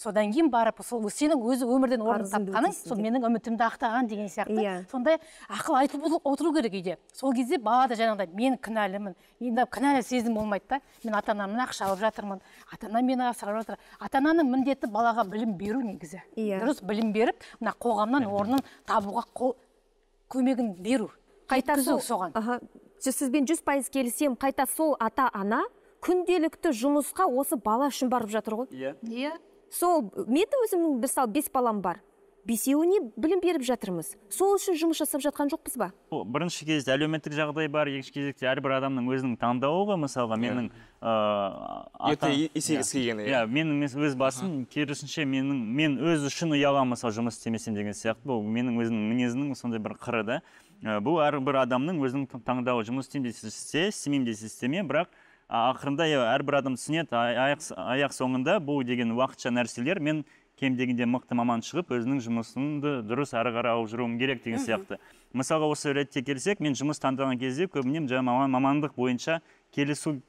содан кейін барып сол сенің өзі өмірден орын тапқаның сол менің үмітімді ақтаған деген сияқты иә сондай ақыл айтып отыру керек үйде сол кезде бала да жаңағыдай мен кінәлімін енді кінәлі сезім болмайды да мен ата анамнан ақша алып жатырмын ата анам мені асырап жатыр ата ананың міндеті балаға білім беру негізі иә дұрыс білім беріп мына қоғамнан орнын табуға қол көмегін беру қайта сол соған аха сізбен жүз пайыз келісемін қайта сол ата ана күнделікті жұмысқа осы бала үшін барып жатыр ғой иә иә сол мен өзімнің мысалы бес балам бар бесеуіне білім беріп жатырмыз сол үшін жұмыс жасап жатқан жоқпыз ба бірінші кезде әлеуметтік жағдай бар екінші кезекте әрбір адамның өзінің таңдауы ғой мысалға иә. менің ыыы ерте есейгісі иә. келгені иә, иә менің өз басым керісінше менің мен өз үшін ұяламын мысалы жұмыс істемесем деген сияқты бұл менің өзімнің мінезімнің сондай бір қыры да ә, бұл әрбір адамның өзінің таңдауы жұмыс істеймін десе істе істемеймін десе істеме бірақ ақырында әрбір адам түсінеді аяқ, аяқ соңында бұл деген уақытша нәрселер мен кем дегенде мықты маман шығып өзінің жұмысымды дұрыс әрі қарай алып жүруім керек деген сияқты мысалға осы ретте келсек мен жұмыс таңдаған кезде көбіне жаңа мамандық бойынша келісу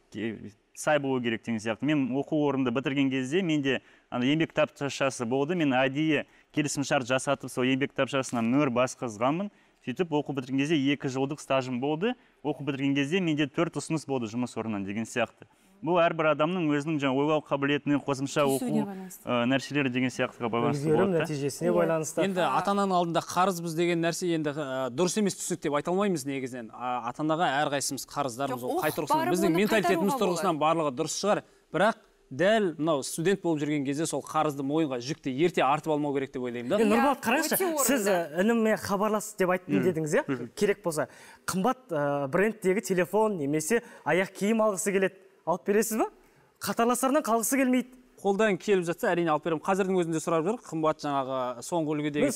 сай болу керек деген сияқты мен оқу орнымды бітірген кезде менде ана еңбек кітапшасы болды мен әдейі келісімшарт жасатып сол еңбек кітапшасына мөр басқызғанмын сөйтіп оқу бітірген кезде екі жылдық стажым болды оқу бітірген кезде менде төрт ұсыныс болды жұмыс орнынан деген сияқты бұл әрбір адамның өзінің жаңағы ойлау қабілетіне қосымша оқу нәрселері деген сияқтыға байланысты болады нәтижесіне иә. байланысты енді ата ананың алдында қарызбыз деген нәрсе енді дұрыс емес түсінік деп айта алмаймыз негізінен ата анаға әрқайсымыз қарыздармыз ол қай біздің менталитетіміз тұрғысынан барлығы дұрыс шығар бірақ дәл мынау студент болып жүрген кезде сол қарызды мойынға жүкті ерте артып алмау керек деп ойлаймын да иә, нұрболат қараңызшы сіз э, ініме хабарлас деп айттым дедіңіз иә керек болса қымбат э, брендтегі телефон немесе аяқ киім алғысы келеді алып бересіз ба қатарластарынан қалғысы келмейді қолдан келіп жатса әрине алып беремін қазірдің өзінде сұрап жүр қымбат жаңағы соңғы үлгідегі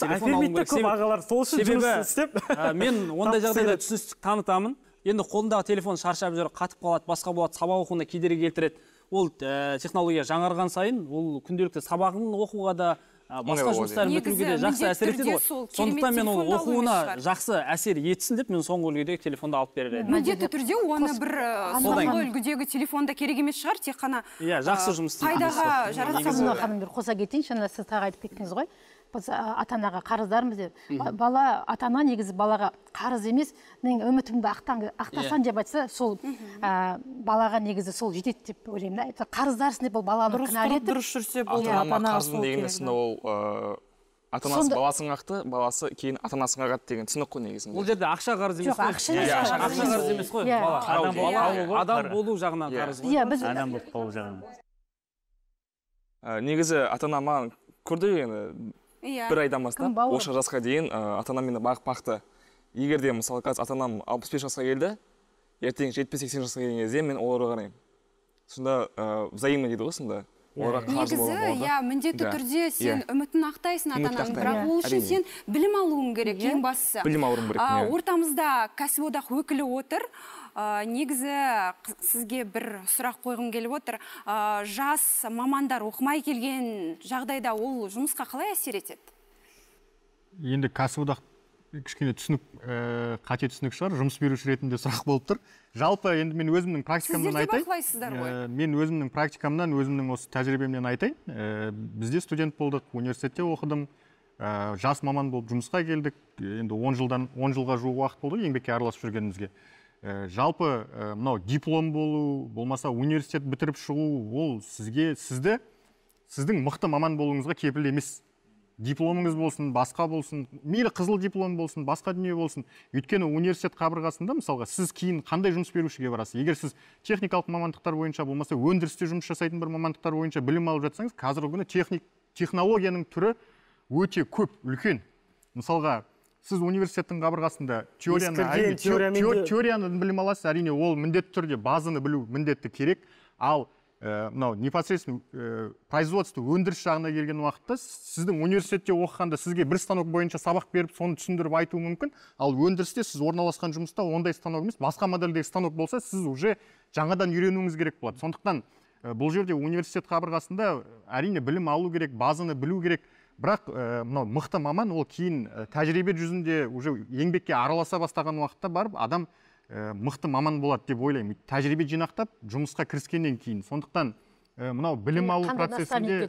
мен ондай жағдайда түсіністік танытамын енді қолындағы телефон шаршап жүр қатып қалады басқа болады сабақ оқуына кедергі келтіреді ол ә, технология жаңарған сайын ол күнделікті сабағын оқуға да ә, басқа жұмыстарын бітіруге де жақсы әсер етеді ғой сондықтан мен ол оқуына жақсы әсер етсін деп мен соңғы үлгідегі телефонды алып берер едім міндетті түрде оны бір э, соңғы үлгідегі телефон да керек емес шығар тек қана иә жақсы э, жұмыс пайдаға бір қоса кетейінші жаңа сіз тағы айтып кеттіңіз ғой біз ата анаға қарыздармыз деп бала ата ана негізі балаға қарыз емес менің үмітімді ақтасаң иә. деп айтса сол балаға негізі сол жетеді деп ойлаймын да қарыздарсың деп ол баланы кінәлетіп дұрыс жүрсе болды ата анаға қарызым ол ата анасы баласын ақты баласы кейін ата анасын қағады деген түсінік қой негізінде ол жерде ақша қарыз емес қой ақша иә, қарыз емес қой иә. бала адам болу жағынан қарыз ғой иә біз адам болып қалу жағынан негізі ата ана маған көрді енді иә бір айдан бастап осы жасқа дейін ә, ата анам бағып бақты егер де мысалы қазір ата анам алпыс бес жасқа келді ертең жетпіс сексен жасқа келген кезде мен оларға қараймын сонда ыыы взаимно дейді ғой сонда иә, иә. негізі иә міндетті иә, түрде сен үмітін ақтайсың ата ананың бірақ ол үшін сен білім алуың керек ең бастысы білім алуың керек ортамызда кәсіподақ өкілі отыр негізі сізге бір сұрақ қойғым келіп отыр жас мамандар оқымай келген жағдайда ол жұмысқа қалай әсер етеді енді кәсіподақ кішкене түсінік ә, қате түсінік шығар жұмыс беруші ретінде сұрақ болып тұр жалпы енді мен өзімнің практикамнан айтайын э, мен өзімнің практикамнан өзімнің осы тәжірибемнен айтайын э, бізде студент болдық университетте оқыдым жас маман болып жұмысқа келдік енді он жылдан он жылға жуық уақыт болды еңбекке араласып жүргенімізге ә, жалпы ә, мынау диплом болу болмаса университет бітіріп шығу ол сізге сізді сіздің мықты маман болуыңызға кепіл емес дипломыңыз болсын басқа болсын мейлі қызыл диплом болсын басқа дүние болсын өйткені университет қабырғасында мысалға сіз кейін қандай жұмыс берушіге барасыз егер сіз техникалық мамандықтар бойынша болмаса өндірісте жұмыс жасайтын бір мамандықтар бойынша білім алып жатсаңыз қазіргі күні техник технологияның түрі өте көп үлкен мысалға сіз университеттің қабырғасында теорияны әрине, теорияны, білім аласыз әрине ол міндетті түрде базаны білу міндетті керек ал э, мынау ә, непосредственно ә, производство өндіріс жағына келген уақытта сіздің университетте оқығанда сізге бір станок бойынша сабақ беріп соны түсіндіріп айтуы мүмкін ал өндірісте сіз орналасқан жұмыста ондай станок емес басқа модельдегі станок болса сіз уже жаңадан үйренуіңіз керек болады сондықтан э, бұл жерде университет қабырғасында әрине білім алу керек базаны білу керек бірақ э, мынау мықты маман ол кейін ә, тәжірибе жүзінде уже еңбекке араласа бастаған уақытта барып адам ә, мықты маман болады деп ойлаймын тәжірибе жинақтап жұмысқа кіріскеннен кейін сондықтан ә, мынау білім алу процесінде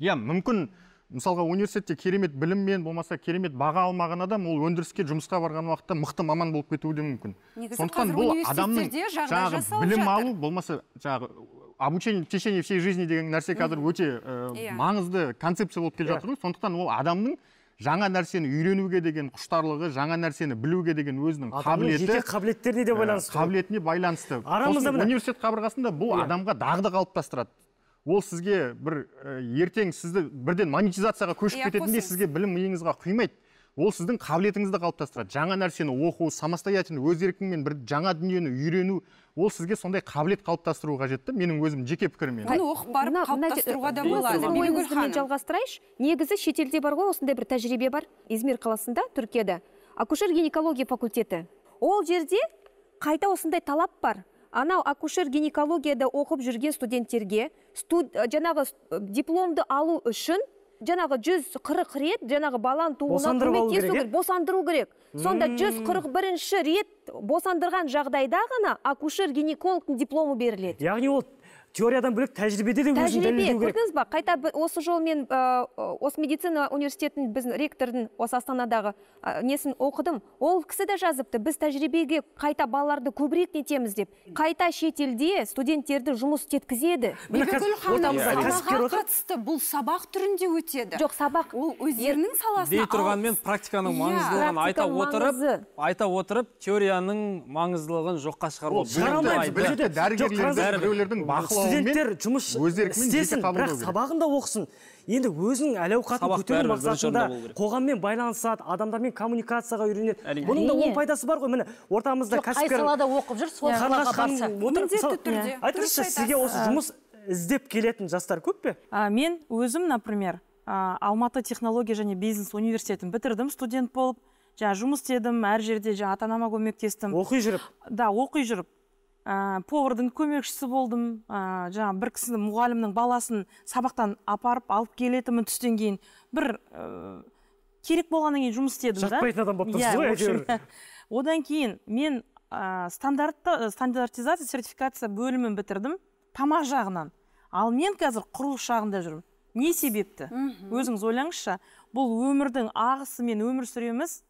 иә мүмкін мысалға университетте керемет біліммен болмаса керемет баға алмаған адам ол өндіріске жұмысқа барған уақытта мықты маман болып кетуі де мүмкін сондықтан бұл адамның жаңағы білім алу болмаса жаңағы обучение в течение всей жизни деген нәрсе қазір өте э, иә. маңызды концепция болып келе иә. жатыр ғой сондықтан ол адамның жаңа нәрсені үйренуге деген құштарлығы жаңа нәрсені білуге деген өзінің қабілеті жеке қабілеттеріне де байланысты қабілетіне байланысты университет қабырғасында бұл иә. адамға дағды қалыптастырады ол сізге бір э, ертең сізді бірден монетизацияға көшіп кететіндей сізге білім миыңызға құймайды ол сіздің қабілетіңізді қалыптастырады жаңа нәрсені оқу самостоятельно өз еркіңмен бір жаңа дүниені үйрену ол сізге сондай қабілет қалыптастыру қажет та менің өзім жеке пікірім енді оқып барып қалыптастыруға да болады мен жалғастырайыншы негізі шетелде бар ғой осындай бір тәжірибе бар измир қаласында түркияда акушер гинекология факультеті ол жерде қайта осындай талап бар анау акушер гинекологияда оқып жүрген студенттерге студ, э, жаңағы э, дипломды алу үшін жаңағы жүз қырық рет жаңағы баланы тууына көмектесу керек босандыру керек сонда жүз қырық бірінші рет босандырған жағдайда ғана акушер гинекологтың дипломы беріледі яғни ол теориядан бөлек тәжірибеде де өзін дәлелдеу керек көрдіңіз ба қайта осы жолмен осы медицина университетін біздің ректордың осы астанадағы несін оқыдым ол кісі де жазыпты біз тәжірибеге қайта балаларды көбірек нетеміз деп қайта шетелде студенттерді жұмыс істеткізеді қатысты бұл сабақ түрінде өтеді жоқ сабақ ол өздерінің саласына дей тұрғанмен практиканың иә. маңыздылығын айта отырып айта отырып теорияның маңыздылығын жоққа шығару дәрігерлердің студенттер жұмыс істесін бірақ сабағын да оқысын енді өзінің әл ауқатын көтеру мақсатында қоғаммен байланысады адамдармен коммуникацияға үйренеді бұның да оң пайдасы бар ғой міне ортамызда кәсіпкер қай салада оқып түрде айтыңызшы сізге осы ә. жұмыс іздеп келетін жастар көп пе мен өзім например алматы технология және бизнес университетін бітірдім студент болып жаңағы жұмыс істедім әр жерде жаңағы ата анама көмектестім оқи жүріп да оқи жүріп ә, повардың көмекшісі болдым ә, жаңа бір кісіні мұғалімнің баласын сабақтан апарып алып келетінмін түстен кейін бір ә, керек болғаннан кейін жұмыс істедім жақпайтын адам болып тұрсыз иә, ғой әйтеуір одан кейін мен ә, стандартты стандартизация сертификация бөлімін бітірдім тамақ жағынан ал мен қазір құрылыс жағында жүрмін не себепті өзіңіз ойлаңызшы бұл өмірдің ағысы мен өмір сүреміз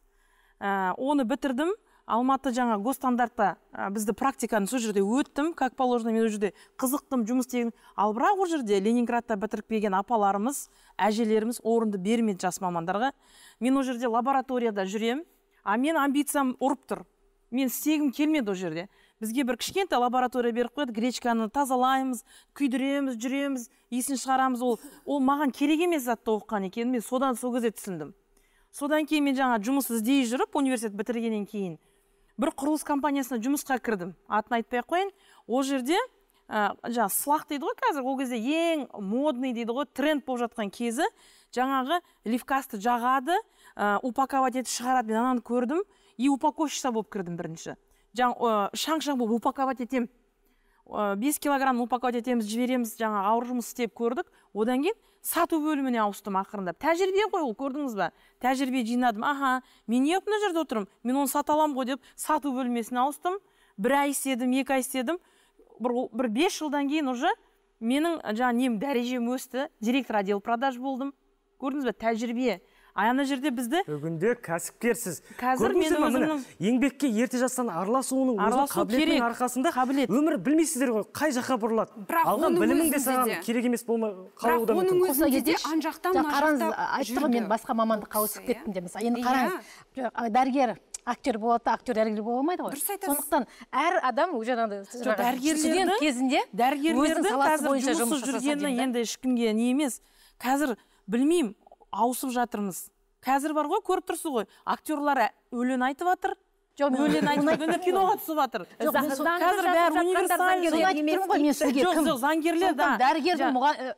ә, оны бітірдім алматы жаңа госстандартта ә, бізді практиканы сол жерде өттім как положено мен ол жерде қызықтым жұмыс істегім ал бірақ ол жерде ленинградта бітіріп келген апаларымыз әжелеріміз орынды бермеді жас мамандарға мен ол жерде лабораторияда жүремін а мен амбициям ұрып тұр мен істегім келмеді ол жерде бізге бір кішкентай лаборатория беріп қояды гречканы тазалаймыз күйдіреміз жүреміз иісін шығарамыз ол ол маған керек емес затты оқыған екенін мен содан сол кезде түсіндім содан кейін мен жаңа жұмыс іздей жүріп университет бітіргеннен кейін бір құрылыс компаниясына жұмысқа кірдім атын айтпай ақ қояйын ол жерде ә, жаңағы слах дейді ғой қазір ол кезде ең модный дейді ғой тренд болып жатқан кезі жаңағы лифкасты жағады ә, упаковать етіп шығарады мен ананы көрдім и упаковщица болып кірдім бірінші жаңа шаң шаң болып упаковать етемін бес килограмм упаковать етеміз жібереміз жаңа ауыр жұмыс істеп көрдік одан кейін сату бөліміне ауыстым ақырындап тәжірибе ғой ол көрдіңіз ба тәжірибе жинадым аха мен неғып мына жерде отырмын мен оны сата аламын ғой деп сату бөлмесіне ауыстым бір ай істедім екі ай істедім бір, бір бес жылдан кейін уже менің жаңағы нем дәрежем өсті директор отдел продаж болдым көрдіңіз ба тәжірибе ал ана жерде бізді бүгінде кәсіпкерсіз қазір мен өзімнің еңбекке ерте жастан араласуының өзінің қабілетінің арқасында қабілет өмір білмейсіздер ғой қай жаққа бұрылады бірақ алған білімің де саған керек емес болмай қалуы оның өзінде де ана жақтан мына жақта мен басқа мамандыққа ауысып кеттім деп мысалы енді қараңыз дәрігер актер болады актер дәрігер бола алмайды ғой дұрыс айтасыз сондықтан әр адам уже жаңағыдай дәрігерлердің кезінде дәрігерлердің қазір жұмыссыз жүргені енді ешкімге не емес қазір білмеймін ауысып жатырмыз қазір бар ғой көріп тұрсыз ғой актерлар өлең айтып жатыр киноға түсіп жатыр э,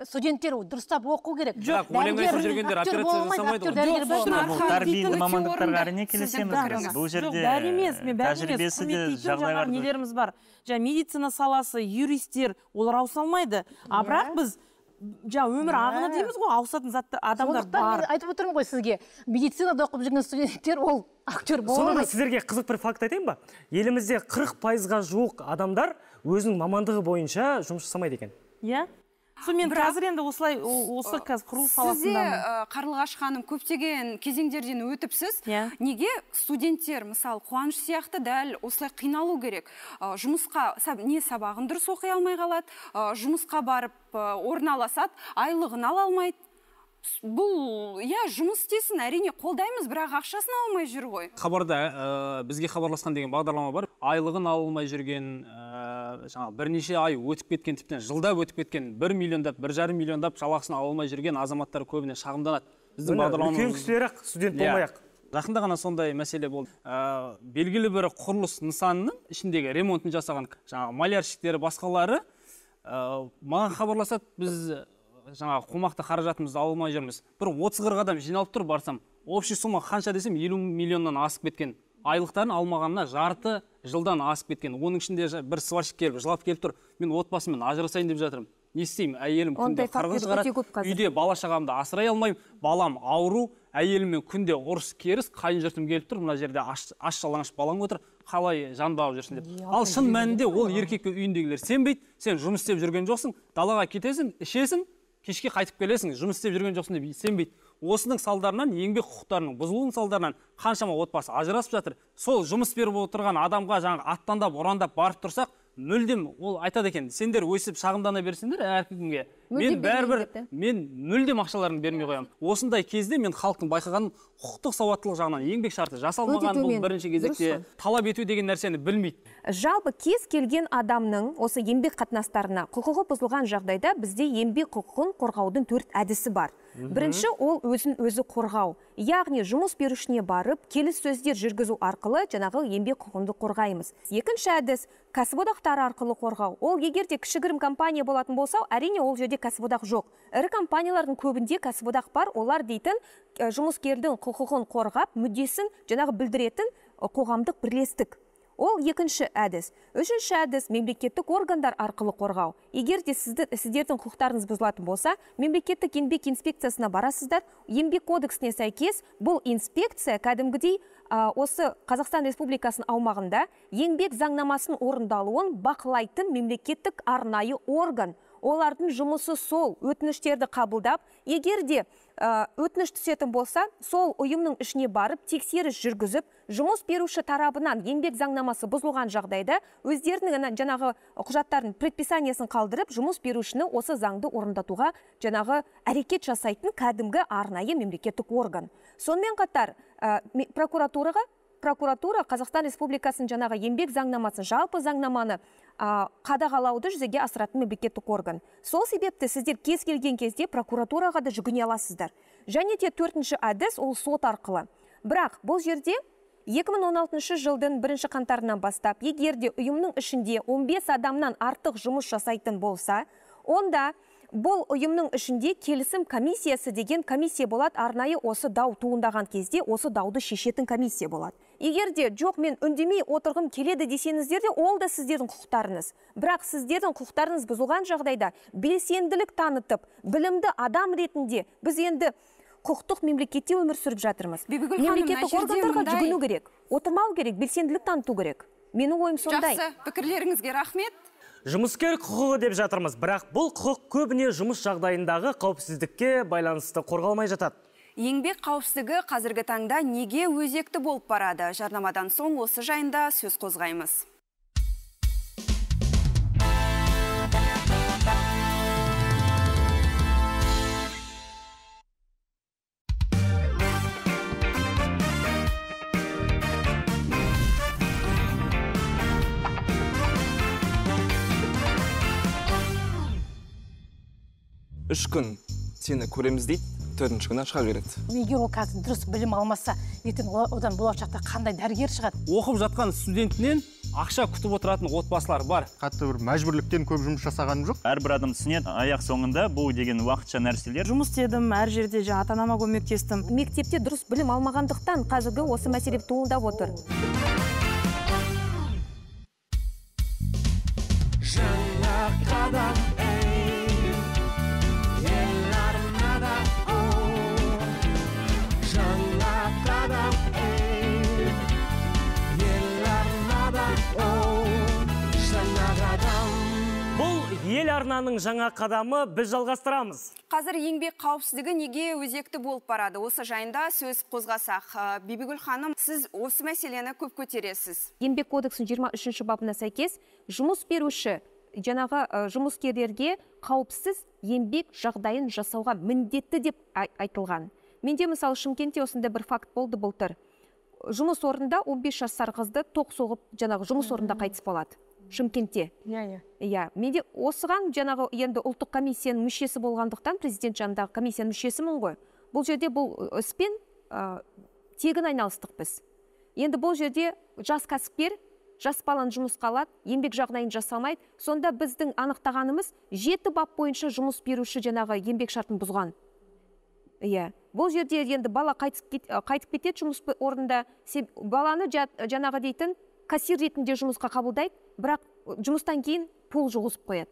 студенттер дұрыстап оқу керек бар жаңағы медицина саласы юристтер олар ауыса алмайды а бірақ иә. біз жаңағы өмір ағыны дейміз ғой ауысатын заттар адамдар бар мен айтып отырмын ғой сізге медицинада оқып жүрген студенттер ол актер болмайды сіздерге қызық бір факт айтайын ба елімізде қырық пайызға жуық адамдар өзінің мамандығы бойынша жұмыс жасамайды екен иә сонымен қазір енді осылай осы қазір құрылыс саласында сізде қарлығаш ханым көптеген кезеңдерден өтіпсіз иә неге студенттер мысалы қуаныш сияқты дәл осылай қиналу керек жұмысқа не сабағын дұрыс оқи алмай қалады жұмысқа барып орналасады айлығын ала алмайды бұл иә жұмыс істесін әрине қолдаймыз бірақ ақшасын алмай жүр ғой хабарда бізге хабарласқан деген бағдарлама бар айлығын ала алмай жүрген жаңағы бірнеше ай өтіп кеткен тіптен жылдап өтіп кеткен бір миллиондап бір жарым миллиондап жалақысын ала алмай жүрген азаматтар көбіне шағымданады біздің бағдарламамыз үлкен кісілер ақ студент иә. болмай ақ жақында ғана сондай мәселе болды ә, белгілі бір құрылыс нысанының ішіндегі ремонтын жасаған жаңағы малярщиктер басқалары ә, маған хабарласады біз ә, жаңағы қомақты қаражатымызды ала алмай жүрміз бір отыз қырық адам жиналып тұр барсам общий сумма қанша десем елу миллионнан асып кеткен айлықтарын алмағанына жарты жылдан асып кеткен оның ішінде бір сварщик келіп жылап келіп тұр мен отбасыммен ажырасайын деп жатырмын не істеймін әйелім күнде қарғыз қарады үйде бала шағамды асырай алмаймын балам ауру әйеліммен күнде ұрыс керіс қайын жұртым келіп тұр мына жерде аш жалаңаш балаң отыр қалай жан бағып жүрсің деп иә, ал шын мәнінде ол еркекке үйіндегілер сенбейді сен жұмыс істеп жүрген жоқсың далаға кетесің ішесің кешке қайтып келесің жұмыс істеп жүрген жоқсың деп сенбейді осының салдарынан еңбек құқықтарының бұзылуының салдарынан қаншама отбасы ажырасып жатыр сол жұмыс беріп отырған адамға жаңағы аттандап ұрандап барып тұрсақ мүлдем ол айтады екен сендер өсіп шағымдана берсеңдер әркімге мен бәрібір мен мүлдем ақшаларын бермей қоямын осындай кезде мен халықтың байқағаным құқықтық сауаттылық жағынан еңбек шарты жасалмаған бұл бірінші кезекте талап ету деген нәрсені білмейді жалпы кез келген адамның осы еңбек қатынастарына құқығы бұзылған жағдайда бізде еңбек құқығын қорғаудың төрт әдісі бар бірінші ол өзін өзі қорғау яғни жұмыс берушіне барып келіссөздер жүргізу арқылы жаңағы еңбек құқығымды қорғаймыз екінші әдіс кәсіподақтар арқылы қорғау ол егер де кішігірім компания болатын болсау, әрине ол жерде кәсіподақ жоқ ірі компаниялардың көбінде кәсіподақ бар олар дейтін жұмыскердің құқығын қорғап мүддесін жаңағы білдіретін қоғамдық бірлестік ол екінші әдіс үшінші әдіс мемлекеттік органдар арқылы қорғау егер де сізді, сіздердің құқықтарыңыз бұзылатын болса мемлекеттік еңбек инспекциясына барасыздар еңбек кодексіне сәйкес бұл инспекция кәдімгідей осы қазақстан республикасының аумағында еңбек заңнамасын орындалуын бақылайтын мемлекеттік арнайы орган олардың жұмысы сол өтініштерді қабылдап егер де өтініш түсетін болса сол ұйымның ішіне барып тексеріс жүргізіп жұмыс беруші тарабынан еңбек заңнамасы бұзылған жағдайда өздерінің жаңағы құжаттарын предписаниясын қалдырып жұмыс берушіні осы заңды орындатуға жаңағы әрекет жасайтын кәдімгі арнайы мемлекеттік орган сонымен қатар ә, прокуратураға прокуратура қазақстан республикасының жаңағы еңбек заңнамасын жалпы заңнаманы қадағалауды жүзеге асыратын мемлекеттік орган сол себепті сіздер кез келген кезде прокуратураға да жүгіне аласыздар және де төртінші әдіс ол сот арқылы бірақ бұл жерде 2016 жылдың бірінші қантарынан бастап, егер де ұйымның ішінде 15 адамнан артық жұмыс жасайтын болса, онда бұл ұйымның ішінде келісім комиссиясы деген комиссия болады арнайы осы дау туындаған кезде осы дауды шешетін комиссия болады егер де жоқ мен үндемей отырғым келеді десеңіздер де ол да сіздердің құқықтарыңыз бірақ сіздердің құқықтарыңыз бұзылған жағдайда белсенділік танытып білімді адам ретінде біз енді құқықтық мемлекетте өмір сүріп жатырмыз мемлекеттік органдарға жүгіну керек отырмау керек белсенділік таныту керек менің ойым сондай жақсы пікірлеріңізге рахмет жұмыскер құқығы деп жатырмыз бірақ бұл құқық көбіне жұмыс жағдайындағы қауіпсіздікке байланысты қорғалмай жатады еңбек қауіпсіздігі қазіргі таңда неге өзекті болып барады жарнамадан соң осы жайында сөз қозғаймыз үш күн сені көреміз дейді төртінші күні шыға береді егер ол қазір дұрыс білім алмаса ертең одан болашақта қандай дәрігер шығады оқып жатқан студентінен ақша күтіп отыратын отбасылар бар қатты бір мәжбүрліктен көп жұмыс жасағаным жоқ әрбір адам түсінеді аяқ соңында бұл деген уақытша нәрселер жұмыс істедім әр жерде жаңағы ата анама көмектестім мектепте дұрыс білім алмағандықтан қазіргі осы мәселе туындап отыр жаңа қадам ел арнаның жаңа қадамы біз жалғастырамыз қазір еңбек қауіпсіздігі неге өзекті болып барады осы жайында сөз қозғасақ ә, бибігүл ханым сіз осы мәселені көп көтересіз еңбек кодексінің 23 үшінші бабына сәйкес жұмыс беруші жаңағы ә, жұмыскерлерге қауіпсіз еңбек жағдайын жасауға міндетті деп айтылған менде мысалы шымкентте осында бір факт болды былтыр жұмыс орнында 15 жасар қызды тоқ соғып жаңағы жұмыс орнында қайтыс болады шымкентте иә иә иә менде осыған жаңағы енді ұлттық комиссияның мүшесі болғандықтан президент жанындағы комиссияның мүшесімін ғой бұл жерде бұл іспен тегін айналыстық біз енді бұл жерде жас кәсіпкер жас баланы жұмысқа алады еңбек жағдайын жасалмайды сонда біздің анықтағанымыз жеті бап бойынша жұмыс беруші жаңағы еңбек шартын бұзған иә бұл жерде енді бала қайтып, кет, қайтып кетеді жұмыс орнында баланы жаңағы дейтін кассир ретінде жұмысқа қабылдайды бірақ жұмыстан кейін пол жуғызып қояды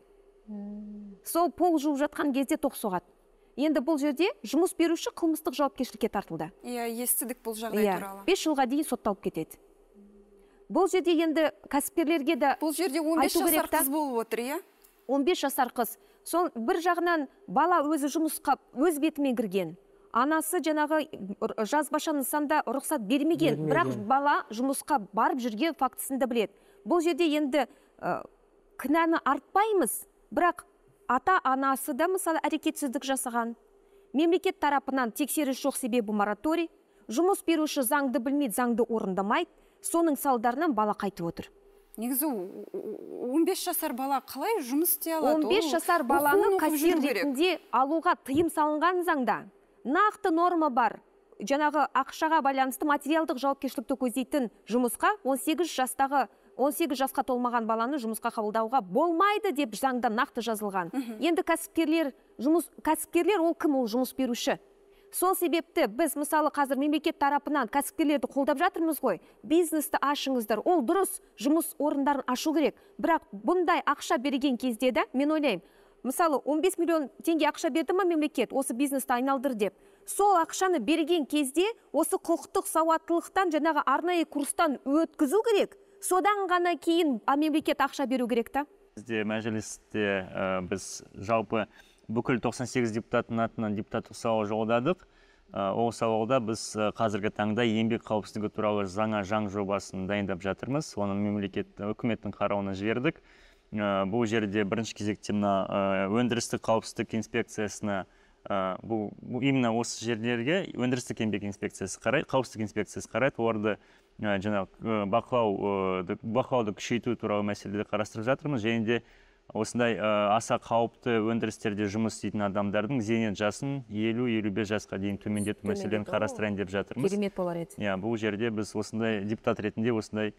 сол пол жуып жатқан кезде тоқ соғады енді бұл жерде жұмыс беруші қылмыстық жауапкершілікке тартылды иә естідік бұл жағдай иә, туралы бес жылға дейін сотталып кетеді бұл жерде енді кәсіпкерлерге де бұл жерде бес жасар қыз болып отыр иә 15 жасар қыз сол бір жағынан бала өзі жұмысқа өз бетімен кірген анасы жаңағы жазбаша нысанда рұқсат бермеген бірақ бала жұмысқа барып жүрген фактісін де біледі бұл жерде енді ә, кінәні артпаймыз бірақ ата анасы да мысалы әрекетсіздік жасаған мемлекет тарапынан тексеріс жоқ себебі мораторий жұмыс беруші заңды білмейді заңды орындамайды соның салдарынан бала қайтып отыр негізі 15 жасар бала қалай жұмыс істей алады 15 жасар баланы кассир ретінде алуға тыйым салынған заңда нақты норма бар жаңағы ақшаға байланысты материалдық жауапкершілікті көздейтін жұмысқа 18 жастағы 18 жасқа толмаған баланы жұмысқа қабылдауға болмайды деп заңда нақты жазылған енді кәсіпкерлер жұмыс кәсіпкерлер ол кім ол жұмыс беруші сол себепті біз мысалы қазір мемлекет тарапынан кәсіпкерлерді қолдап жатырмыз ғой бизнесті ашыңыздар ол дұрыс жұмыс орындарын ашу керек бірақ бұндай ақша берген кезде де мен ойлаймын мысалы 15 миллион теңге ақша берді ма мемлекет осы бизнесті айналдыр деп сол ақшаны берген кезде осы құқықтық сауаттылықтан жаңағы арнайы курстан өткізу керек содан ғана кейін мемлекет ақша беру керек та бізде мәжілісте ә, біз жалпы бүкіл 98 депутаттың атынан депутаттық сауал жолдадық ә, ол сауалда біз қазіргі таңда еңбек қауіпсіздігі туралы жаңа заң жобасын дайындап жатырмыз оны мемлекет үкіметтің қарауына жібердік ә, бұл жерде бірінші кезекте мына өндірістік қауіпсіздік инспекциясына ә, бұл, бұл именно осы жерлерге өндірістік еңбек инспекциясы қарайды қауіпсіздік инспекциясы қарайды оларды Э, жаңағы э, бақылау э, бақылауды күшейту туралы мәселеде қарастырып жатырмыз және де осындай аса қауіпті өндірістерде жұмыс істейтін адамдардың зейнет жасын елу елу бес жасқа дейін төмендету мәселелерін қарастырайын деп жатырмыз керемет болар еді иә бұл жерде біз осындай депутат ретінде осындай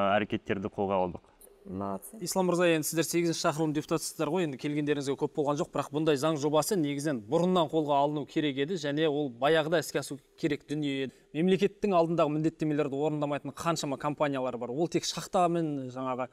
әрекеттерді қолға алдық молодцы ислам мырза енді сіздер сегізінші шақырылым депутатысыздар ғой енді келгендеріңізге көп болған жоқ бірақ бұндай заң жобасы негізінен бұрыннан қолға алыну керек еді және ол баяғыда іске асу керек дүние мемлекеттің алдындағы міндеттемелерді орындамайтын қаншама компаниялар бар ол тек шахтамен жаңағы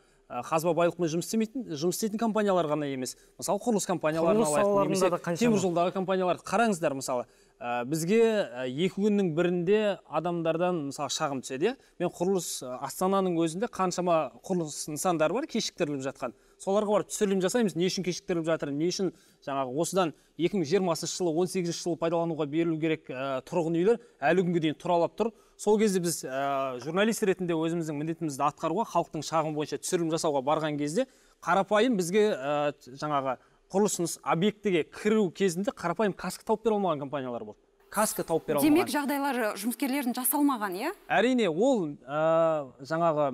қазба байлықпен жұмыс істемейтін жұмыс істейтін компаниялар ғана емес мысалы құрылыс компанияларын алайық немесе теміржолдағы компанияларды қараңыздар мысалы ә, бізге э, екі күннің бірінде адамдардан мысалы шағым түседі иә. мен құрылыс э, астананың өзінде қаншама құрылыс нысандары бар кешіктіріліп жатқан соларға барып түсірілім жасаймыз не үшін кешіктіріліп жатыр не үшін жаңағы осыдан 2020 жылы 18 жылы пайдалануға берілу керек ә, тұрғын үйлер әлі күнге дейін тұралап тұр сол кезде біз ә, журналист ретінде өзіміздің міндетімізді атқаруға халықтың шағымы бойынша түсірілім жасауға барған кезде қарапайым бізге ә, жаңағы құрылыс объектіге кіру кезінде қарапайым каска тауып бере алмаған компаниялар болды каска тауып бере алмаған демек жағдайлар жұмыскерлердің жасалмаған иә әрине ол ә, жаңағы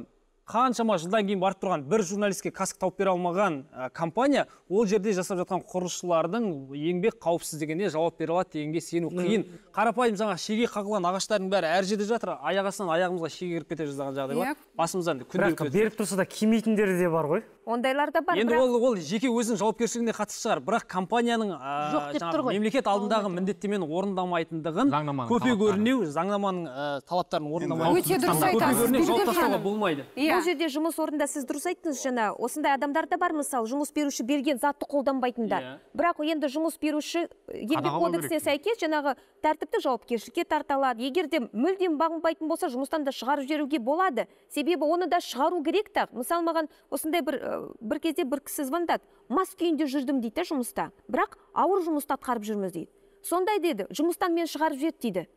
қаншама жылдан кейін барып тұрған бір журналистке кәсік тауып бере алмаған ә, компания ол жерде жасап жатқан құрылысшылардың еңбек қауіпсіздігіне жауап бере алады дегенге сену қиын қарапайым жаңағы шеге қағылған ағаштардың бәрі әр жерде жатыр аяқ астынан аяғымызға шеге кіріп кете жаздаған жағдай бар иә. басымыздан бірақ беріп тұрса да кимейтіндері де бар ғой ондайлар да бар енді ол ол жеке өзінің жауапкершілігіне қатысты шығар бірақ компанияның ә, мемлекет алдындағы міндеттемені орындамайтындығын көпе көрінеу заңнаманың ә, талаптарын орындамайтындығын көрінеу болмайды иә бұл иә. жерде жұмыс орнында сіз дұрыс айттыңыз жаңа осындай адамдар да бар мысалы жұмыс беруші берген затты қолданбайтындар иә. бірақ енді жұмыс беруші еңбек кодексіне сәйкес жаңағы тәртіптік жауапкершілікке тарта алады егер де мүлдем бағынбайтын болса жұмыстан да шығарып жіберуге болады себебі оны да шығару керек та мысалы маған осындай бір бір кезде бір кісі звондады мас күйінде жүрдім дейді жұмыста бірақ ауыр жұмысты атқарып жүрміз дейді сондай деді жұмыстан мен шығарып жіберді дейді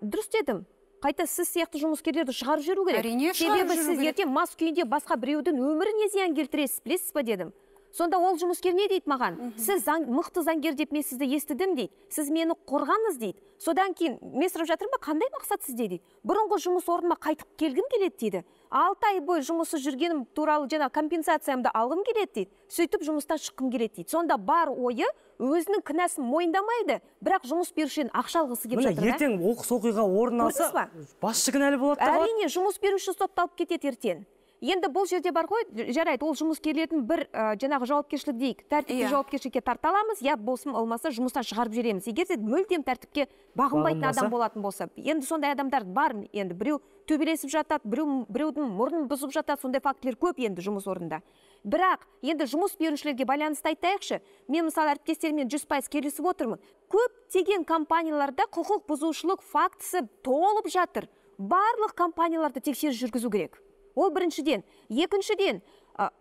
дұрыс дедім қайта сіз сияқты жұмыскерлерді шығарып жіберу керек әрине себебі сіз ертең мас күйінде басқа біреудің өміріне зиян келтіресіз білесіз ба дедім сонда ол жұмыскер не дейді маған сіз заң, мықты заңгер деп мен сізді естідім дейді сіз мені қорғаңыз дейді содан кейін мен сұрап жатырмын ба қандай мақсат сізде дейді бұрынғы жұмыс орныма қайтып келгім келеді дейді алты ай бойы жұмысы жүргенім туралы жаңа компенсациямды алғым келеді дейді сөйтіп жұмыстан шыққым келеді дейді сонда бар ойы өзінің кінәсін мойындамайды бірақ жұмыс берушіден ақша алғысы келіп жатыр ертең оқыс оқиға орын алса басшы кінәлі болады әрине жұмыс беруші сотталып кетеді ертең енді бұл жерде бар ғой жарайды ол жұмыскерлердің бір ә, жаңағы жауапкершілік дейік тәртіптік иә. жауапкершілікке тарта аламыз иә болсын болмаса жұмыстан шығарып жібереміз егер де мүлдем тәртіпке бағынбайтын адам болатын болса енді сондай адамдар бар енді біреу төбелесіп жатады біреу біреудің мұрнын бұзып жатады сондай фактілер көп енді жұмыс орнында бірақ енді жұмыс берушілерге байланысты айтайықшы мен мысалы әріптестеріммен жүз пайыз келісіп отырмын көптеген компанияларда құқық бұзушылық фактісі толып жатыр барлық компанияларда тексеріс жүргізу керек ол біріншіден екіншіден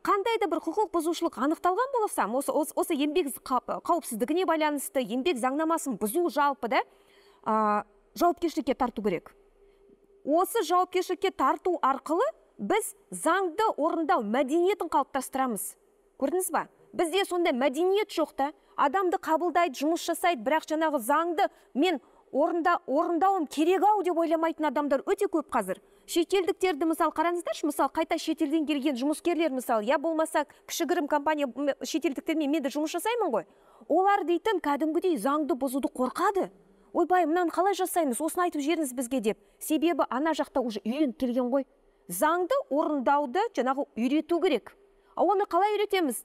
қандай да бір құқық бұзушылық анықталған болса осы, осы, осы еңбек қауіпсіздігіне байланысты еңбек заңнамасын бұзу жалпы да ә, жауапкершілікке тарту керек осы жауапкершілікке тарту арқылы біз заңды орындау мәдениетін қалыптастырамыз көрдіңіз ба бізде сондай мәдениет жоқ та адамды қабылдайды жұмыс жасайды бірақ жаңағы заңды мен орында, орындауым керек ау деп ойламайтын адамдар өте көп қазір шетелдіктерді мысалы қараңыздаршы мысалы қайта шетелден келген жұмыскерлер мысалы я болмаса кішігірім компания шетелдіктермен мен де жұмыс жасаймын ғой олар дейтін кәдімгідей заңды бұзуды қорқады ойбай мынаны қалай жасаймыз осыны айтып жіберіңіз бізге деп себебі ана жақта уже үйреніп келген ғой заңды орындауды жаңағы үйрету керек оны қалай үйретеміз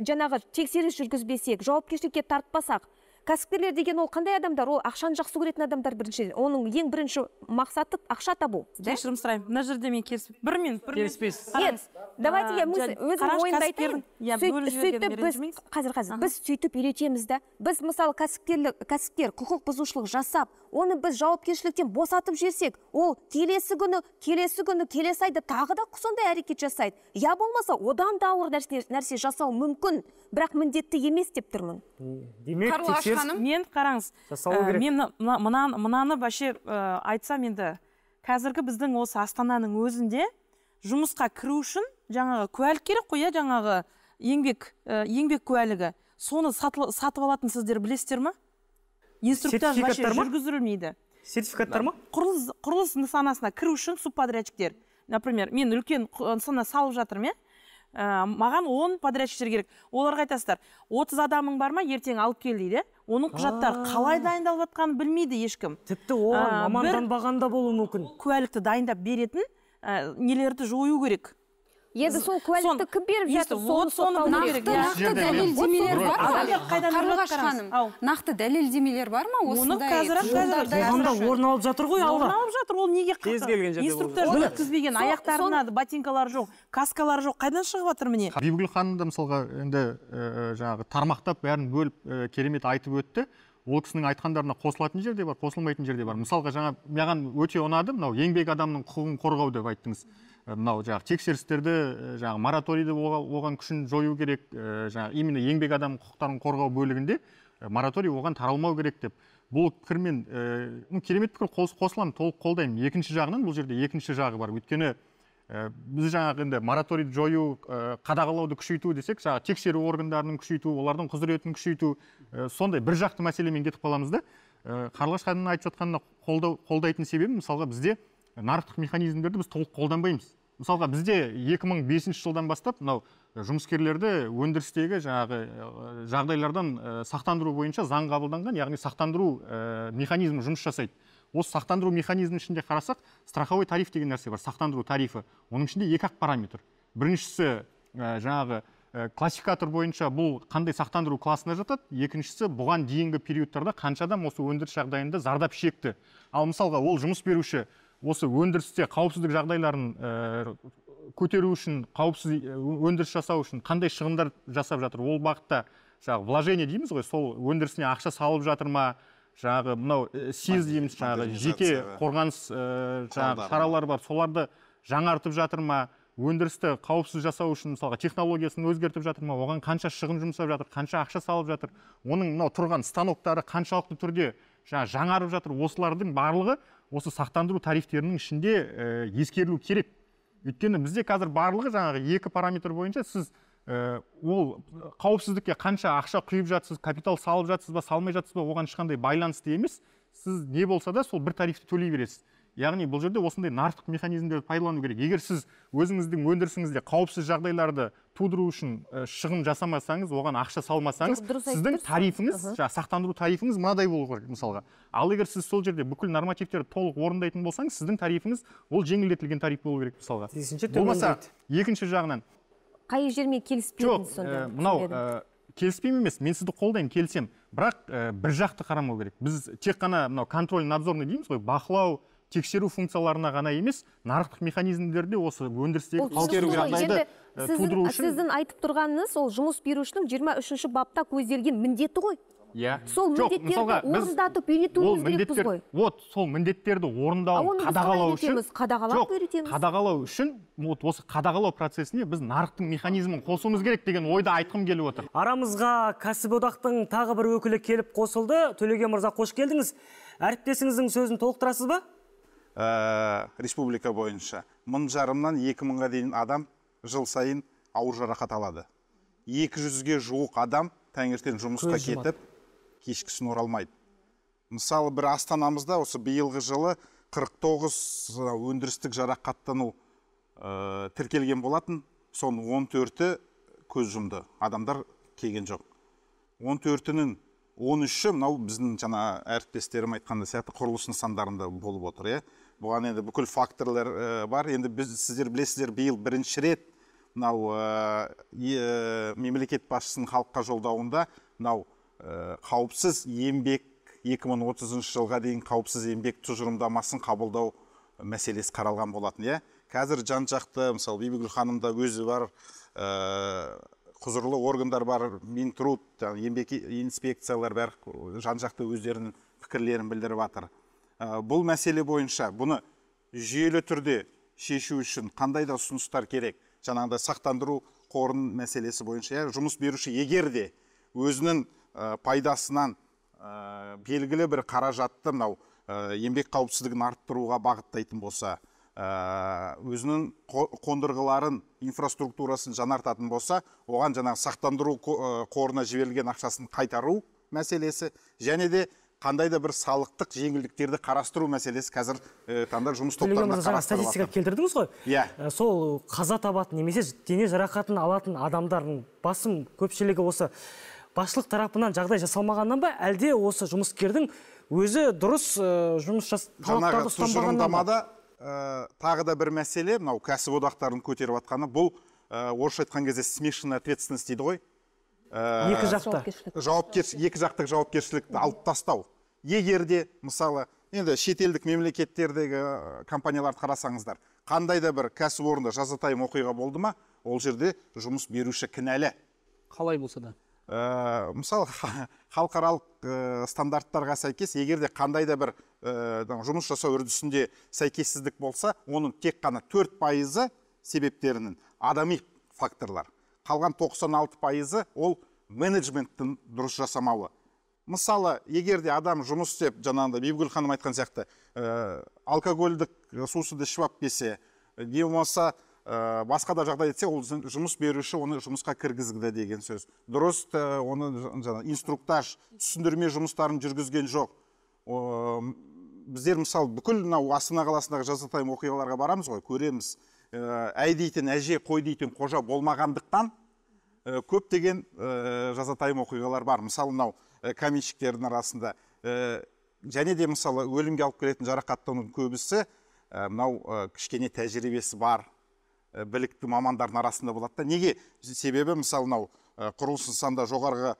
жаңағы тексеріс жүргізбесек жауапкершілікке тартпасақ кәсіпкерлер деген ол қандай адамдар ол ақшаны жақсы көретін адамдар біріншіден оның ең бірінші мақсаты ақша табу кешірім сұраймын мына жерде мен келісіп бір минут келіспейсіз давайте я өзім ойымды айтайын сөйтіп біз қазір қазір біз сөйтіп үйретеміз да біз мысалы кәсіпкерлік кәсіпкер құқық бұзушылық жасап оны біз жауапкершіліктен босатып жіберсек ол келесі күні келесі күні келесі айда тағы да сондай әрекет жасайды я болмаса одан да ауыр нәрсе, нәрсе жасау мүмкін бірақ міндетті емес деп тұрмын демек мен қараңыз ә, мен мынаны мынаны вообще ә, айтсам енді қазіргі біздің осы астананың өзінде жұмысқа кіру үшін жаңағы куәлік керек қой иә, жаңағы еңбек ә, еңбек куәлігі соны сатып алатын сіздер білесіздер ма инструктаж вообще жүргізілмейді сертификаттар ма құрылыс нысанасына кіру үшін субподрядчиктер например мен үлкен нысана салып жатырмын иә ә, маған он подрядчиктер керек оларға айтасыздар отыз адамың бар ма ертең алып кел дейді оның құжаттары қалай дайындалып жатқанын білмейді ешкім тіпті оған э, маманданбаған да болуы мүмкін куәлікті дайындап беретін ә, нелерді жою керек енді сол куәлікті кім беріп жатыр вот соны нақты дәлелдемелер бар ма осындай орын алып жатыр ғой алла орын алып жатыр ол неге кез инструктор өткізбеген аяқтарына ботинкалары жоқ каскалары жоқ қайдан шығып жатыр міне бибігүл ханым да мысалға енді э, жаңағы тармақтап бәрін бөліп э, керемет айтып өтті ол кісінің айтқандарына қосылатын жер де бар қосылмайтын жер де бар мысалға жаңа маған өте ұнады мынау еңбек адамның құқығын қорғау деп айттыңыз Э, мынау жаңағы тексерістерді э, жаңағы мораторийді оған күшін жою керек э, жаңағы именно еңбек адам құқықтарын қорғау бөлігінде мораторий оған таралмау керек деп бұл пікірмен ә, керемет пікір қосыламын толық қолдаймын екінші жағынан бұл жерде екінші жағы бар өйткені біз жаңағы енді мораторийді жою ә, қадағалауды күшейту десек жаңағы тексеру органдарының күшейту олардың құзыретін күшейту сондай бір жақты мәселемен кетіп қаламыз да қарлығаш қарлығаш айтып жатқанына қолдау қолдайтын себебім мысалға бізде нарықтық механизмдерді біз толық қолданбаймыз мысалға бізде 2005 жылдан бастап мынау жұмыскерлерді өндірістегі жаңағы э, жағдайлардан э, сақтандыру бойынша заң қабылданған яғни сақтандыру э, механизмі жұмыс жасайды осы сақтандыру механизмінің ішінде қарасақ страховой тариф деген нәрсе бар сақтандыру тарифі оның ішінде екі ақ параметр біріншісі жаңағы классификатор бойынша бұл қандай сақтандыру классына жатады екіншісі бұған дейінгі периодтарда қанша адам осы өндіріс жағдайында зардап шекті ал мысалға ол жұмыс беруші осы өндірісте қауіпсіздік жағдайларын ә, көтеру үшін қауіпсіз э, өндіріс жасау үшін қандай шығындар жасап жатыр ол бағытта жаңағы вложение дейміз ғой сол өндірісіне ақша салып жатыр ма жаңағы мынау э, сиз дейміз жаңағы жеке қорғаныс ә, жаңағы шаралары бар соларды жаңартып жатыр ма өндірісті қауіпсіз жасау үшін мысалға технологиясын өзгертіп жатыр ма оған қанша шығын жұмсап жатыр қанша ақша салып жатыр оның мынау тұрған станоктары қаншалықты түрде жаңа жаңарып жатыр осылардың барлығы осы сақтандыру тарифтерінің ішінде ә, ескерілу керек өйткені бізде қазір барлығы жаңағы екі параметр бойынша сіз ә, ол қауіпсіздікке қанша ақша құйып жатсыз капитал салып жатсыз ба салмай жатсыз ба оған ешқандай байланысты емес сіз не болса да сол бір тарифті төлей бересіз яғни бұл жерде осындай нарықтық механизмдерді пайдалану керек егер сіз өзіңіздің өндірісіңізде қауіпсіз жағдайларды тудыру үшін шығын жасамасаңыз оған ақша салмасаңыз сіздің тарифіңіз жаңағы сақтандыру тарифіңіз мынадай болу керек мысалға ал егер сіз сол жерде бүкіл нормативтерді толық орындайтын болсаңыз сіздің тарифіңіз ол жеңілдетілген тариф болу керек мысалға болмаса екінші жағынан қай жермен келіспейсіз сонда мынау келіспеймін емес мен сізді қолдаймын келісемін бірақ бір жақты қарамау керек біз тек қана мынау контроль надзорный дейміз ғой бақылау тексеру функцияларына ғана емес нарықтық механизмдерде осы өндірістегі сіздің, сіздің айтып тұрғаныңыз ол жұмыс берушінің жиырма үшінші бапта көзделген міндеті ғой иә сол міндеттерді орындатып үйретуіміз керекпіз ғой вот сол міндеттерді орындау қадағалау үшін қадағалап үйретеміз қадағалау үшін вот осы қадағалау процесіне біз нарықтың механизмін қосуымыз керек деген ойды айтқым келіп отыр арамызға кәсіподақтың тағы бір өкілі келіп қосылды төлеген мырза қош келдіңіз әріптесіңіздің сөзін толықтырасыз ба ә, республика бойынша мың жарымнан екі мыңға дейін адам жыл сайын ауыр жарақат алады екі жүзге жуық адам таңертең жұмысқа кетіп кешкісін оралмайды мысалы бір астанамызда осы биылғы жылы 49 э, өндірістік жарақаттану ә, тіркелген болатын соның 14 төрті көз жұмды адамдар келген жоқ 14 төртінің 13 үші мынау біздің жаңа әріптестерім айтқандай сияқты құрылыс нысандарында болып отыр иә бұған енді бүкіл факторлар бар енді біз сіздер білесіздер биыл бірінші рет мынау ә, мемлекет басшысының халыққа жолдауында мынау ә, қауіпсіз еңбек 2030 жылға дейін қауіпсіз еңбек тұжырымдамасын қабылдау мәселесі қаралған болатын иә қазір жан жақты мысалы бибігүл ханым өзі бар ә, құзырлы органдар бар минтруд еңбек инспекциялар бәрі жан жақты өздерінің пікірлерін білдіріп жатыр ә, бұл мәселе бойынша бұны жүйелі түрде шешу үшін қандай да ұсыныстар керек жаңағыдай сақтандыру қорын мәселесі бойынша иә жұмыс беруші егер де өзінің ә, пайдасынан ә, белгілі бір қаражатты мынау ә, еңбек қауіпсіздігін арттыруға бағыттайтын болса өзінің қондырғыларын инфраструктурасын жаңартатын болса оған жаңағы сақтандыру қорына жіберілген ақшасын қайтару мәселесі және де қандай да бір салықтық жеңілдіктерді қарастыру мәселесі қазір ә, таңда жұмыс топтарында статистика келтірдіңіз ғой иә сол қаза табатын немесе дене жарақатын алатын адамдардың басым көпшілігі осы басшылық тарапынан жағдай жасалмағаннан ба әлде осы жұмыскердің өзі дұрыс ә, жұмыс тағы да бір мәселе мынау кәсіподақтардың көтеріп жатқаны бұл ә, орысша айтқан кезде смешанная ответственность дейді ғой ә, екі жақты жауапкершілік екі жақтық жауапкершілікті алып тастау егер де мысалы енді шетелдік мемлекеттердегі э, компанияларды қарасаңыздар қандай да бір кәсіпорында жазатайым оқиға болды ма ол жерде жұмыс беруші кінәлі қалай болса да ә, мысалы халықаралық ә, стандарттарға сәйкес егер де қандай да бір ә, жұмыс жасау үрдісінде сәйкессіздік болса оның тек қана төрт пайызы себептерінің адами факторлар қалған 96 пайызы ол менеджменттің дұрыс жасамауы мысалы егерде адам жұмыс істеп жаңағыдай бибігүл ханым айтқан сияқты ә, алкогольдік сусынды ішіп алып келсе не болмаса ә, басқа да жағдай етсе ол жұмыс беруші оны жұмысқа кіргізді деген сөз дұрыс ә, оны жаңа инструктаж түсіндірме жұмыстарын жүргізген жоқ біздер мысалы бүкіл мынау астана қаласындағы жазатайым оқиғаларға барамыз ғой көреміз ә, әй дейтін әже қой дейтін қожа болмағандықтан ә, көптеген ә, жазатайым оқиғалар бар мысалы мынау ә, каменщиктердің арасында ә, және де мысалы өлімге алып келетін жарақаттанудың көбісі мынау кішкене тәжірибесі бар ә, білікті мамандардың арасында болады да неге себебі мысалы мынау ә, құрылыс нысанда жоғарғы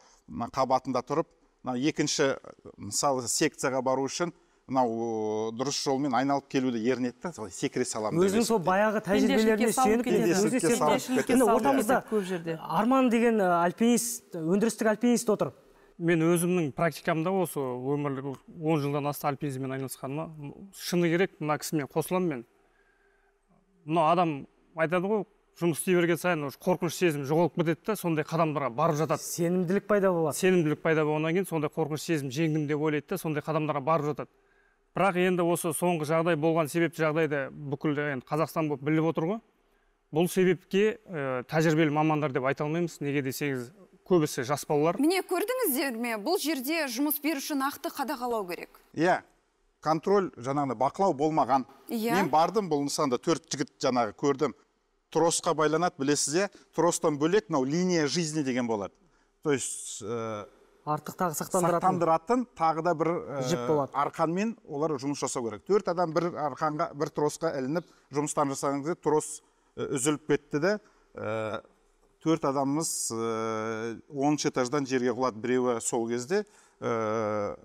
қабатында тұрып мына екінші мысалы секцияға бару үшін мынау дұрыс жолмен айналып келуді ерінеді да солай секіре саламын өзінің сол баяғы тәжірибелеріне сүйеніп ортамызда көп жерде арман деген альпинист өндірістік альпинист отыр мен өзімнің практикамда осы өмірлік он жылдан асты альпинизммен айналысқаныма шыны керек мына кісімен қосыламын мен мынау адам айтады ғой жұмыс істей берген сайын уже қорқыныш сезімі жоғалып кетеді да сондай қадамдарға барып жатады сенімділік пайда болады сенімділік пайда болғаннан кейін сондай қорқыныш сезімін жеңдім деп ойлайды да сондай қадамдарға барып жатады бірақ енді осы соңғы жағдай болған себепті жағдайды бүкіл енді қазақстан болып біліп отыр ғой бұл себепке ә, тәжірибелі мамандар деп айта алмаймыз неге десеңіз көбісі жас балалар міне көрдіңіздер ме бұл жерде жұмыс беруші нақты қадағалау керек иә yeah, контроль жаңағыдай бақылау болмаған иә мен бардым бұл нысанда төрт жігіт жаңағы көрдім тросқа байланады білесіз иә тростан бөлек мынау линия жизни деген болады то есть э, артық тағы сақтандыратын сақтандыратын тағы да бір э, жіп болады арқанмен олар жұмыс жасау керек төрт адам бір арқанға бір тросқа ілініп жұмыстарын жасаған трос э, үзіліп кетті де ә, төрт адамымыз оныншы этаждан жерге құлады біреуі сол кезде ә,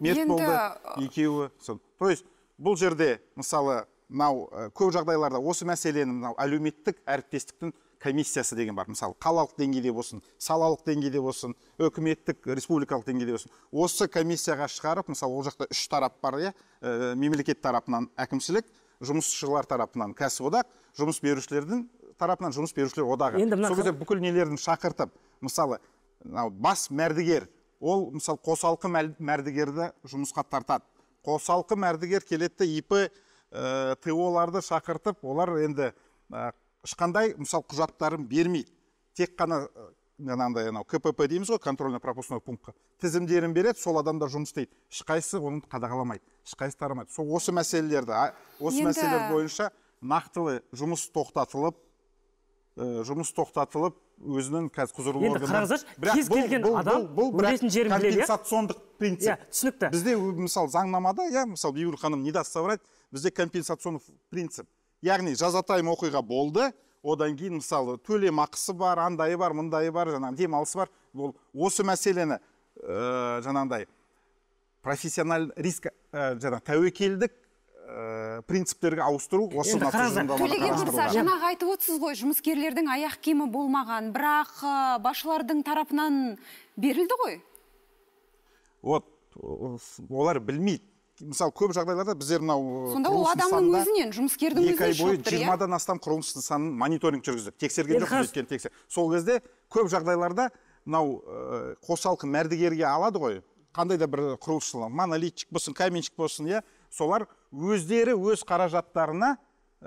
мерт болды екеуі то есть бұл жерде мысалы мынау көп жағдайларда осы мәселені мынау әлеуметтік әріптестіктің комиссиясы деген бар мысалы қалалық деңгейде болсын салалық деңгейде болсын үкіметтік республикалық деңгейде болсын осы комиссияға шығарып мысалы ол жақта үш тарап бар иә ә, мемлекет тарапынан әкімшілік жұмысшылар тарапынан кәсіподақ жұмыс берушілердің тарапынан жұмыс берушілер одағы енді мына сол бүкіл нелерін шақыртып мысалы мынау бас мәрдігер ол мысалы қосалқы мәрдігерді жұмысқа тартады қосалқы мәрдігер келетті ип ә, шақыртып олар енді ешқандай мысалы құжаттарын бермейді тек қана жаңағындай анау кпп дейміз ғой контрольно пропускной пунктқа тізімдерін береді сол адамдар жұмыс істейді ешқайсысы оны қадағаламайды ешқайсысы тарамайды сол осы мәселелерді осы Енді... мәселелер бойынша нақтылы жұмыс тоқтатылып ә, жұмыс тоқтатылып өзінің қазір құзырлы енді қараңыздаршы кез келген адам бұл, жерін біледі иә? принцип иә түсінікті бізде мысалы заңнамада иә мысалы бибігүл ханым не даст соврать бізде компенсационный принцип яғни жазатайым оқиға болды одан кейін мысалы төлем ақысы бар андайы бар мындайы бар жаңағы демалысы бар ол осы мәселені ә, э, жаңағыдай профессиональ риск ә, жаңағы тәуекелдік ә, принциптерге ауыстыру осы төлеген мырза жаңағы айтып отырсыз ғой жұмыскерлердің аяқ киімі болмаған бірақ басшылардың тарапынан берілді ғой вот олар білмейді мысалы көп жағдайларда біздер мынау э, сонда ол адамның өзінен жұмыскердің екі ай бойы иә? жиырмадан астам құрылыс нысанын мониторинг жүргіздік тексерген жоқпыз өйткені тексер сол кезде көп жағдайларда мынау ыыы э, қосалқы мәрдігерге алады ғой қандай да бір құрылысшылар монолитчик болсын каменщик болсын иә солар өздері өз қаражаттарына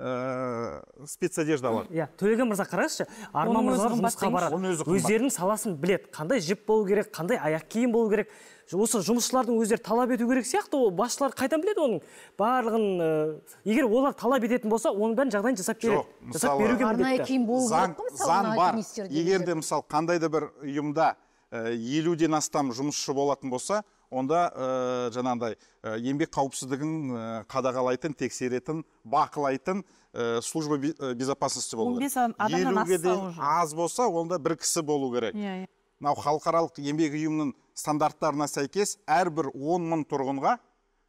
ыыы э, спецодежда алады иә төлеген мырза қараңызшы арман мырза жұмысқа барады өздерінің саласын біледі қандай жіп болу керек қандай аяқ киім болу керек осы жұмысшылардың өздері талап ету керек сияқты ол басшылар қайдан біледі оның барлығын ыыы э, егер олар талап ететін болса оның бәрін жағдайын жасап береді жасап беруге арнайы киім болу бар егер де мысалы қандай да бір ұйымда э, елуден астам жұмысшы болатын болса онда ә, э, жаңағыдай ә, э, еңбек қауіпсіздігін ә, қадағалайтын тексеретін бақылайтын ә, служба безопасности болу керек елуге аз болса онда бір кісі болу керек иә yeah, иә. yeah. халықаралық еңбек ұйымының стандарттарына сәйкес әрбір он мың тұрғынға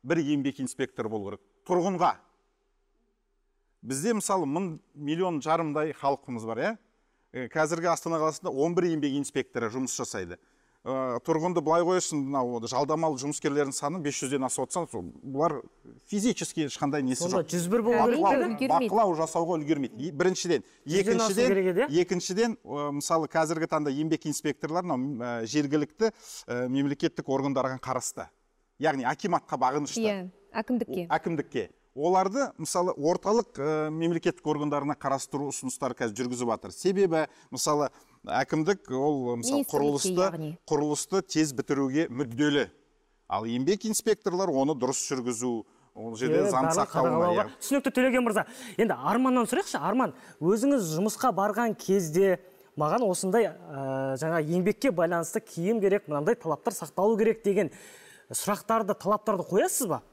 бір еңбек инспекторы болу керек тұрғынға бізде мысалы мың миллион жарымдай халқымыз бар иә қазіргі астана қаласында 11 еңбек инспекторы жұмыс жасайды ә, тұрғынды былай қоясың мынау жалдамалы жұмыскерлердің саны 500-ден асып отырса бұлар физически ешқандай несі жоқ жүз бір бақылау жасауға үлгермейді біріншіден екіншіден екіншіден мысалы қазіргі таңда еңбек инспекторлары мынау э, жергілікті ә, мемлекеттік органдарға қарасты яғни акиматқа бағынышты иә әкімдікке әкімдікке оларды мысалы орталық мемлекеттік органдарына қарастыру ұсыныстары қазір жүргізіп жатыр себебі мысалы әкімдік ол мысалы құрылысты құрылысты тез бітіруге мүдделі ал еңбек инспекторлар оны дұрыс жүргізу ол жерде заң иә түсінікті төлеген мырза енді арманнан сұрайықшы арман өзіңіз жұмысқа барған кезде маған осындай ә, жаңа еңбекке байланысты киім керек мынандай талаптар сақталу керек деген сұрақтарды талаптарды қоясыз ба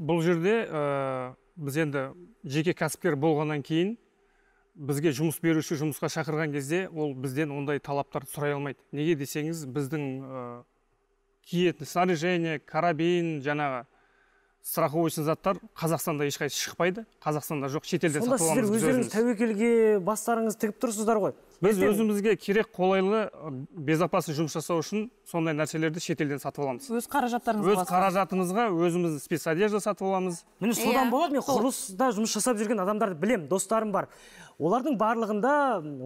бұл жерде ә, біз енді жеке кәсіпкер болғаннан кейін бізге жұмыс беруші жұмысқа шақырған кезде ол бізден ондай талаптарды сұрай алмайды неге десеңіз біздің ә, киетін снаряжение карабин жаңағы страховочный заттар қазақстанда ешқайсы шықпайды қазақстанда жоқ шетелде сонда сіздер өздеріңіз тәуекелге бастарыңызды тігіп тұрсыздар ғой біз өзімізге керек қолайлы безопасный жұмыс жасау үшін сондай нәрселерді шетелден сатып аламыз өз қаражаттарыңызға өз қаражатымызға өзіміз спецодежда сатып аламыз міне содан иә, болады мен құрылыста жұмыс жасап жүрген адамдарды білем, достарым бар олардың барлығында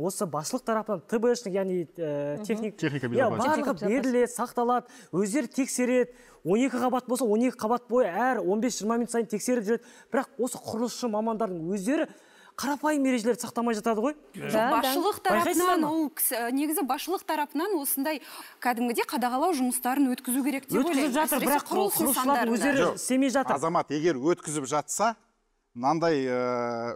осы басшылық тарапынан тбшник яғни э, техник техника иә, барлығы беріледі сақталады өздері тексереді 12 қабат болса 12 қабат бойы әр 15-20 минут сайын тексеріп жүреді бірақ осы құрылысшы мамандардың өздері қарапайым ережелерді сақтамай жатады ғой басшылық тарапынан ол негізі басшылық тарапынан осындай кәдімгідей қадағалау жұмыстарын өткізу керек деп өткізіп жатыр бірақ құрылысшылардың өздері істемей жатыр азамат егер өткізіп жатса мынандай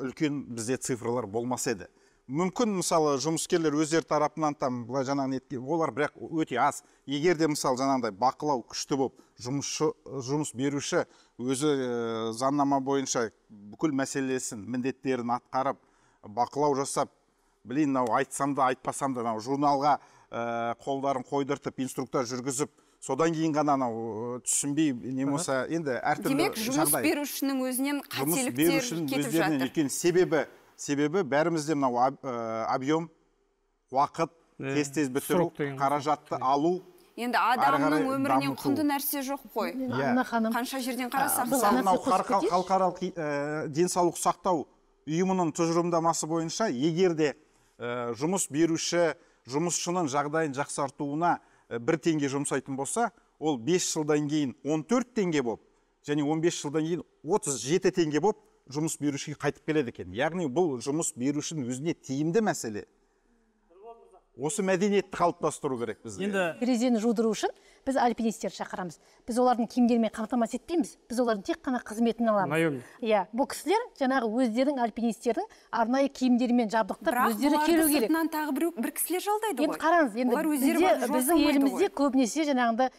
үлкен бізде цифрлар болмас еді мүмкін мысалы жұмыскерлер өздері тарапынан там былай жаңағы нетке олар бірақ өте аз егер де мысалы жаңағыдай бақылау күшті болып жұмысшы жұмыс беруші өзі ә, заңнама бойынша бүкіл мәселесін міндеттерін атқарып бақылау жасап блин мынау айтсам да айтпасам да мынау журналға ә, қолдарын қойдыртып инструктор жүргізіп содан кейін ғана анау э, түсінбей не болмаса енді әртүрлі демек жұмыс берушінің өзінен қателіктер кетіп жатыр себебі себебі бәрімізде мынау объем уақыт тез тез бітіру қаражатты алу енді адамның өмірінен құнды нәрсе жоқ қой иә. қанша жерден қарасақ халықаралық денсаулық сақтау ұйымының тұжырымдамасы бойынша егер де жұмыс беруші жұмысшының жағдайын жақсартуына бір теңге жұмсайтын болса ол 5 жылдан кейін 14 теңге болып және 15 жылдан кейін 37 теңге болып жұмыс берушіге қайтып келеді екен яғни бұл жұмыс берушінің өзіне тиімді мәселе осы мәдениетті қалыптастыру керек бізге енді терезені жудыру үшін біз альпинистер шақырамыз біз олардың киімдерімен қамтамасыз етпейміз біз олардың тек қана қызметін аламыз наемник иә бұл кісілер жаңағы өздерінің альпинистердің арнайы киімдерімен жабдықтап өздері келу керек сыртынан тағы біреу бір кісілер жалдайды енді қараңыз енді бізде, біздің елімізде көбінесе жаңағындай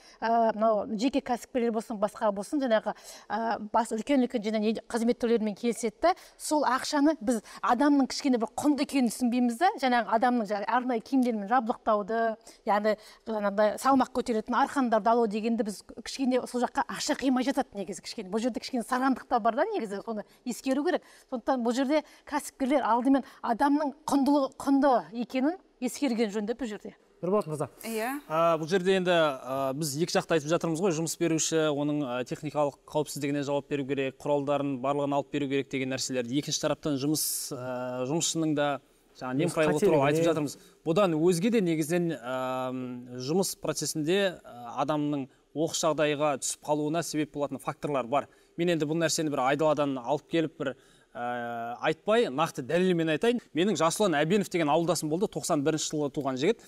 мынау жеке кәсіпкерлер болсын басқа болсын жаңағы ә, бас үлкен үлкен жаңағы қызмет түрлерімен келіседі да сол ақшаны біз адамның кішкене бір құнды екенін түсінбейміз да жаңағы адамның жаңағы арнайы киімдермен жабдықтауды яғни жаңағыдай салмақ көтеретін дастархандарды алу дегенді біз кішкене сол жаққа ақша қимай жатады негізі кішкене бұл жерде кішкене сарандық та бар да негізі соны ескеру керек сондықтан бұл жерде кәсіпкерлер алдымен адамның құндылы құнды екенін ескерген жөн деп бұл жерде нұрболат мырза иә бұл жерде енді ә, біз екі жақты айтып жатырмыз ғой жұмыс беруші оның ә, техникалық қауіпсіздігіне жауап беру керек құралдарын барлығын алып беру керек деген нәрселерді екінші тараптан жұмыс ә, жұмысшының да жаңағы немқұрайлы туралы айтып жатырмыз бұдан өзге де негізінен ыыы жұмыс процесінде адамның оқыс жағдайға түсіп қалуына себеп болатын факторлар бар мен енді бұл нәрсені бір айдаладан алып келіп бір ыыы айтпай нақты дәлелмен айтайын менің жасұлан әбенов деген ауылдасым болды 91 бірінші жылы туған жігіт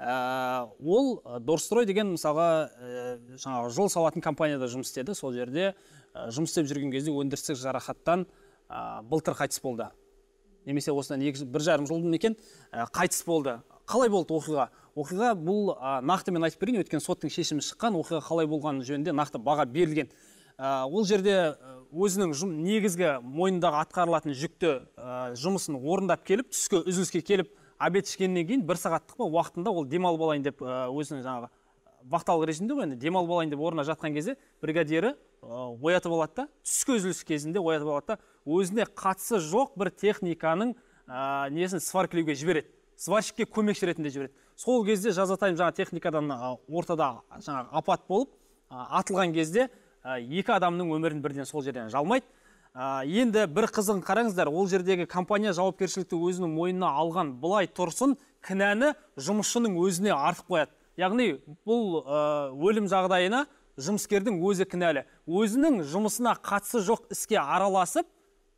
ә, ол дорстрой деген мысалға ә, жаңағы жол салатын компанияда жұмыс істеді сол жерде ә, жұмыс істеп жүрген кезде өндірістік жарақаттан ә, былтыр қайтыс болды немесе осыдан екі жыл бір жарым жыл бұрын екен ә, қайтыс болды қалай болды оқиға оқиға бұл нақты мен айтып берейін өйткені соттың шешімі шыққан оқиға қалай болғаны жөнінде нақты баға берілген ә, ол жерде өзінің жұм, негізгі мойнындағы атқарылатын жүкті ә, жұмысын орындап келіп түскі үзіліске келіп обед ішкеннен кейін бір сағаттық па уақытында ол демалып алайын деп өзінің жаңағы вахталық режимде енді демалып алайын деп орнына жатқан кезде бригадирі оятып алады да түскі үзіліс кезінде оятып алады да өзіне қатысы жоқ бір техниканың ә, несін сваркілеуге жібереді сварщикке көмекші ретінде жібереді сол кезде жазатайым жаңа техникадан ортада жаңағы апат болып атылған кезде ә, екі адамның өмірін бірден сол жерден жалмайды ә, енді бір қызығын қараңыздар ол жердегі компания жауапкершілікті өзінің мойнына алған былай тұрсын кінәні жұмысшының өзіне артып қояды яғни бұл өлім жағдайына жұмыскердің өзі кінәлі өзінің жұмысына қатысы жоқ іске араласып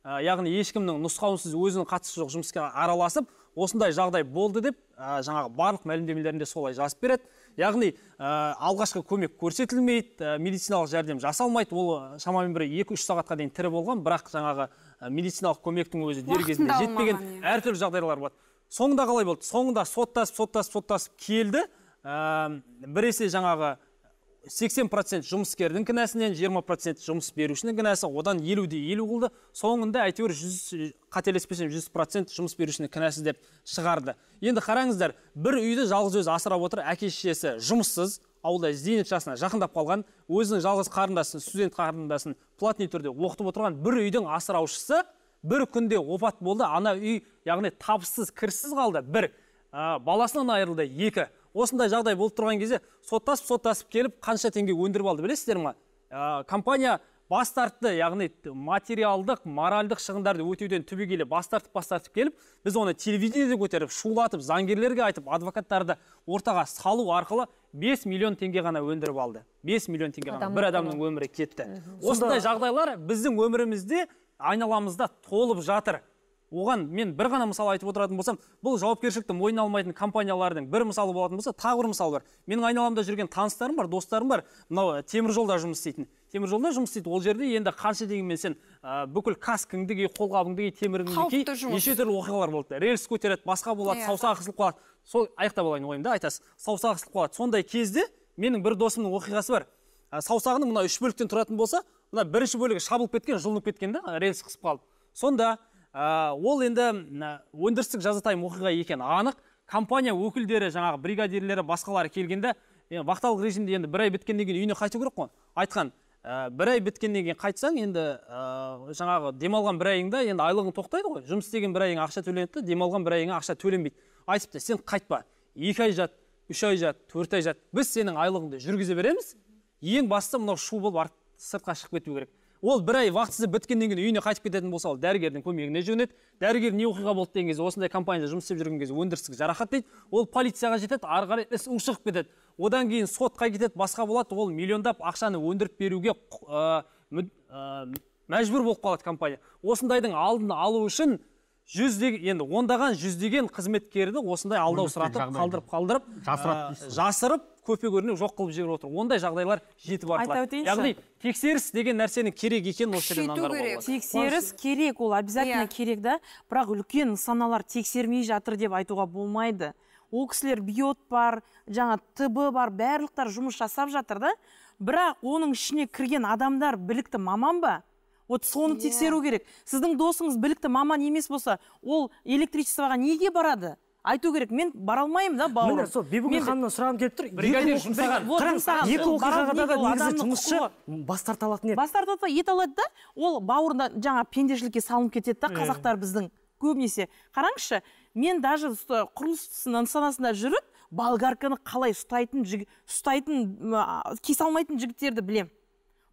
ә, яғни ешкімнің нұсқауынсыз өзінің қатысы жоқ жұмысқа араласып осындай жағдай болды деп ә, жаңағы барлық мәлімдемелерінде солай жазып береді яғни ә, алғашқы көмек көрсетілмейді медициналық жәрдем жасалмайды ол шамамен бір екі үш сағатқа дейін тірі болған бірақ жаңағы медициналық көмектің өзі дер кезінде жетпеген иә. әртүрлі жағдайлар болады соңында қалай болды соңында соттасып соттасып соттасып келді ә, біресе жаңағы 80% жұмыскердің кінәсінен 20% жұмыс берушінің кінәсі одан елу де елу қылды соңында әйтеуір жүз қателеспесем жүз процент жұмыс берушінің кінәсі деп шығарды енді қараңыздар бір үйді жалғыз өзі асырап отыр әке шешесі жұмыссыз ауылда зейнет жасына жақындап қалған өзінің жалғыз қарындасын студент қарындасын платный түрде оқытып отырған бір үйдің асыраушысы бір күнде опат болды ана үй яғни табыссыз кіріссіз қалды бір ә, баласынан айырылды екі осындай жағдай болып тұрған кезде соттасып соттасып келіп қанша теңге өндіріп алды білесіздер ма ә, компания бас тартты яғни материалдық моральдық шығындарды өтеуден түбегейлі бас тартып бас тартып келіп біз оны телевидениеде көтеріп шулатып заңгерлерге айтып адвокаттарды ортаға салу арқылы 5 миллион теңге ғана өндіріп алды 5 миллион теңге ғана бір адамның өмірі кетті осындай жағдайлар біздің өмірімізде айналамызда толып жатыр оған мен бір ғана мысал айтып отыратын болсам бұл жауапкершілікті мойнына алмайтын компаниялардың бір мысалы болатын болса тағы бір мысал бар менің айналамда жүрген таныстарым бар достарым бар мынау теміржолда жұмыс істейтін теміржолда жұмыс істейді ол жерде енді қанша дегенмен сен ә, бүкіл каскіңді ки қолғабыңды ки теміріңді ки неше түрлі оқиғалар болды рельс көтереді басқа болады yeah. Иә. саусағы қысылып қалады сол аяқтап алайын ойымды айтасыз саусағы қысылып қалады сондай кезде менің бір досымның оқиғасы бар ә, саусағының мына үш бөліктен тұратын болса мына бірінші бөлігі шабылып кеткен жұлынып кеткен да рельс қысып қалып сонда ыыы э, ол енді өндірістік жазатайым оқиға екен анық компания өкілдері жаңағы бригадирлері басқалары келгенде енді вахталық режимде енді бір ай біткеннен кейін үйіне қайту керек қой айтқан ә, бір ай біткеннен кейін қайтсаң енді ә, жаңағы демалған бір айыңда енді айлығың тоқтайды ғой жұмыс істеген бір айыңа ақша төленеді демалған бір айыңа ақша төленбейді айтыпты сен қайтпа екі ай жат үш ай жат төрт ай жат біз сенің айлығыңды жүргізе береміз ең бастысы мынау шу болып сыртқа шығып кету керек ол бір ай вақытысы біткеннен кейін үйіне қайтып кететін болса ол дәрігердің көмегіне жүгінеді дәрігер не оқиға болды деген кезде осындай компанияда жұмыс істеп жүрген кезде өндірістік жарақат дейді ол полицияға жетеді ары қарай іс ушығып кетеді одан кейін сотқа кетеді басқа болады ол миллиондап ақшаны өндіріп беруге ә, ә, мәжбүр болып қалады компания осындайдың алдын алу үшін жүздеген енді ондаған жүздеген қызметкерді осындай алдау сұратып қалдырып қалдырып жасырып жасырып көпе көрінеу жоқ қылып жіберіп отыр ондай жағдайлар жетіп артылады яғни тексеріс деген нәрсенің керек екенін осы жерде тексеріс керек ол обязательно иә. керек да бірақ үлкен нысаналар тексермей жатыр деп айтуға болмайды ол кісілер биот бар жаңа тб бар барлықтары жұмыс жасап жатыр да бірақ оның ішіне кірген адамдар білікті маман ба вот соны иә. тексеру керек сіздің досыңыз білікті маман емес болса ол электричествоға неге барады айту керек мен бара алмаймын да бауырым міне сол бибігүл ханымнан сұрағым келіп тұр екі оқиғаға да негізі жұмысшы бас тарта алатын еді бас тарта ет алады да ол бауырына жаңа пендешілікке салынып кетеді да қазақтар біздің көбінесе қараңызшы мен даже құрылыс нысанасында жүріп болгарканы қалай ұстайтын ұстайтын кесе алмайтын жігіттерді білемін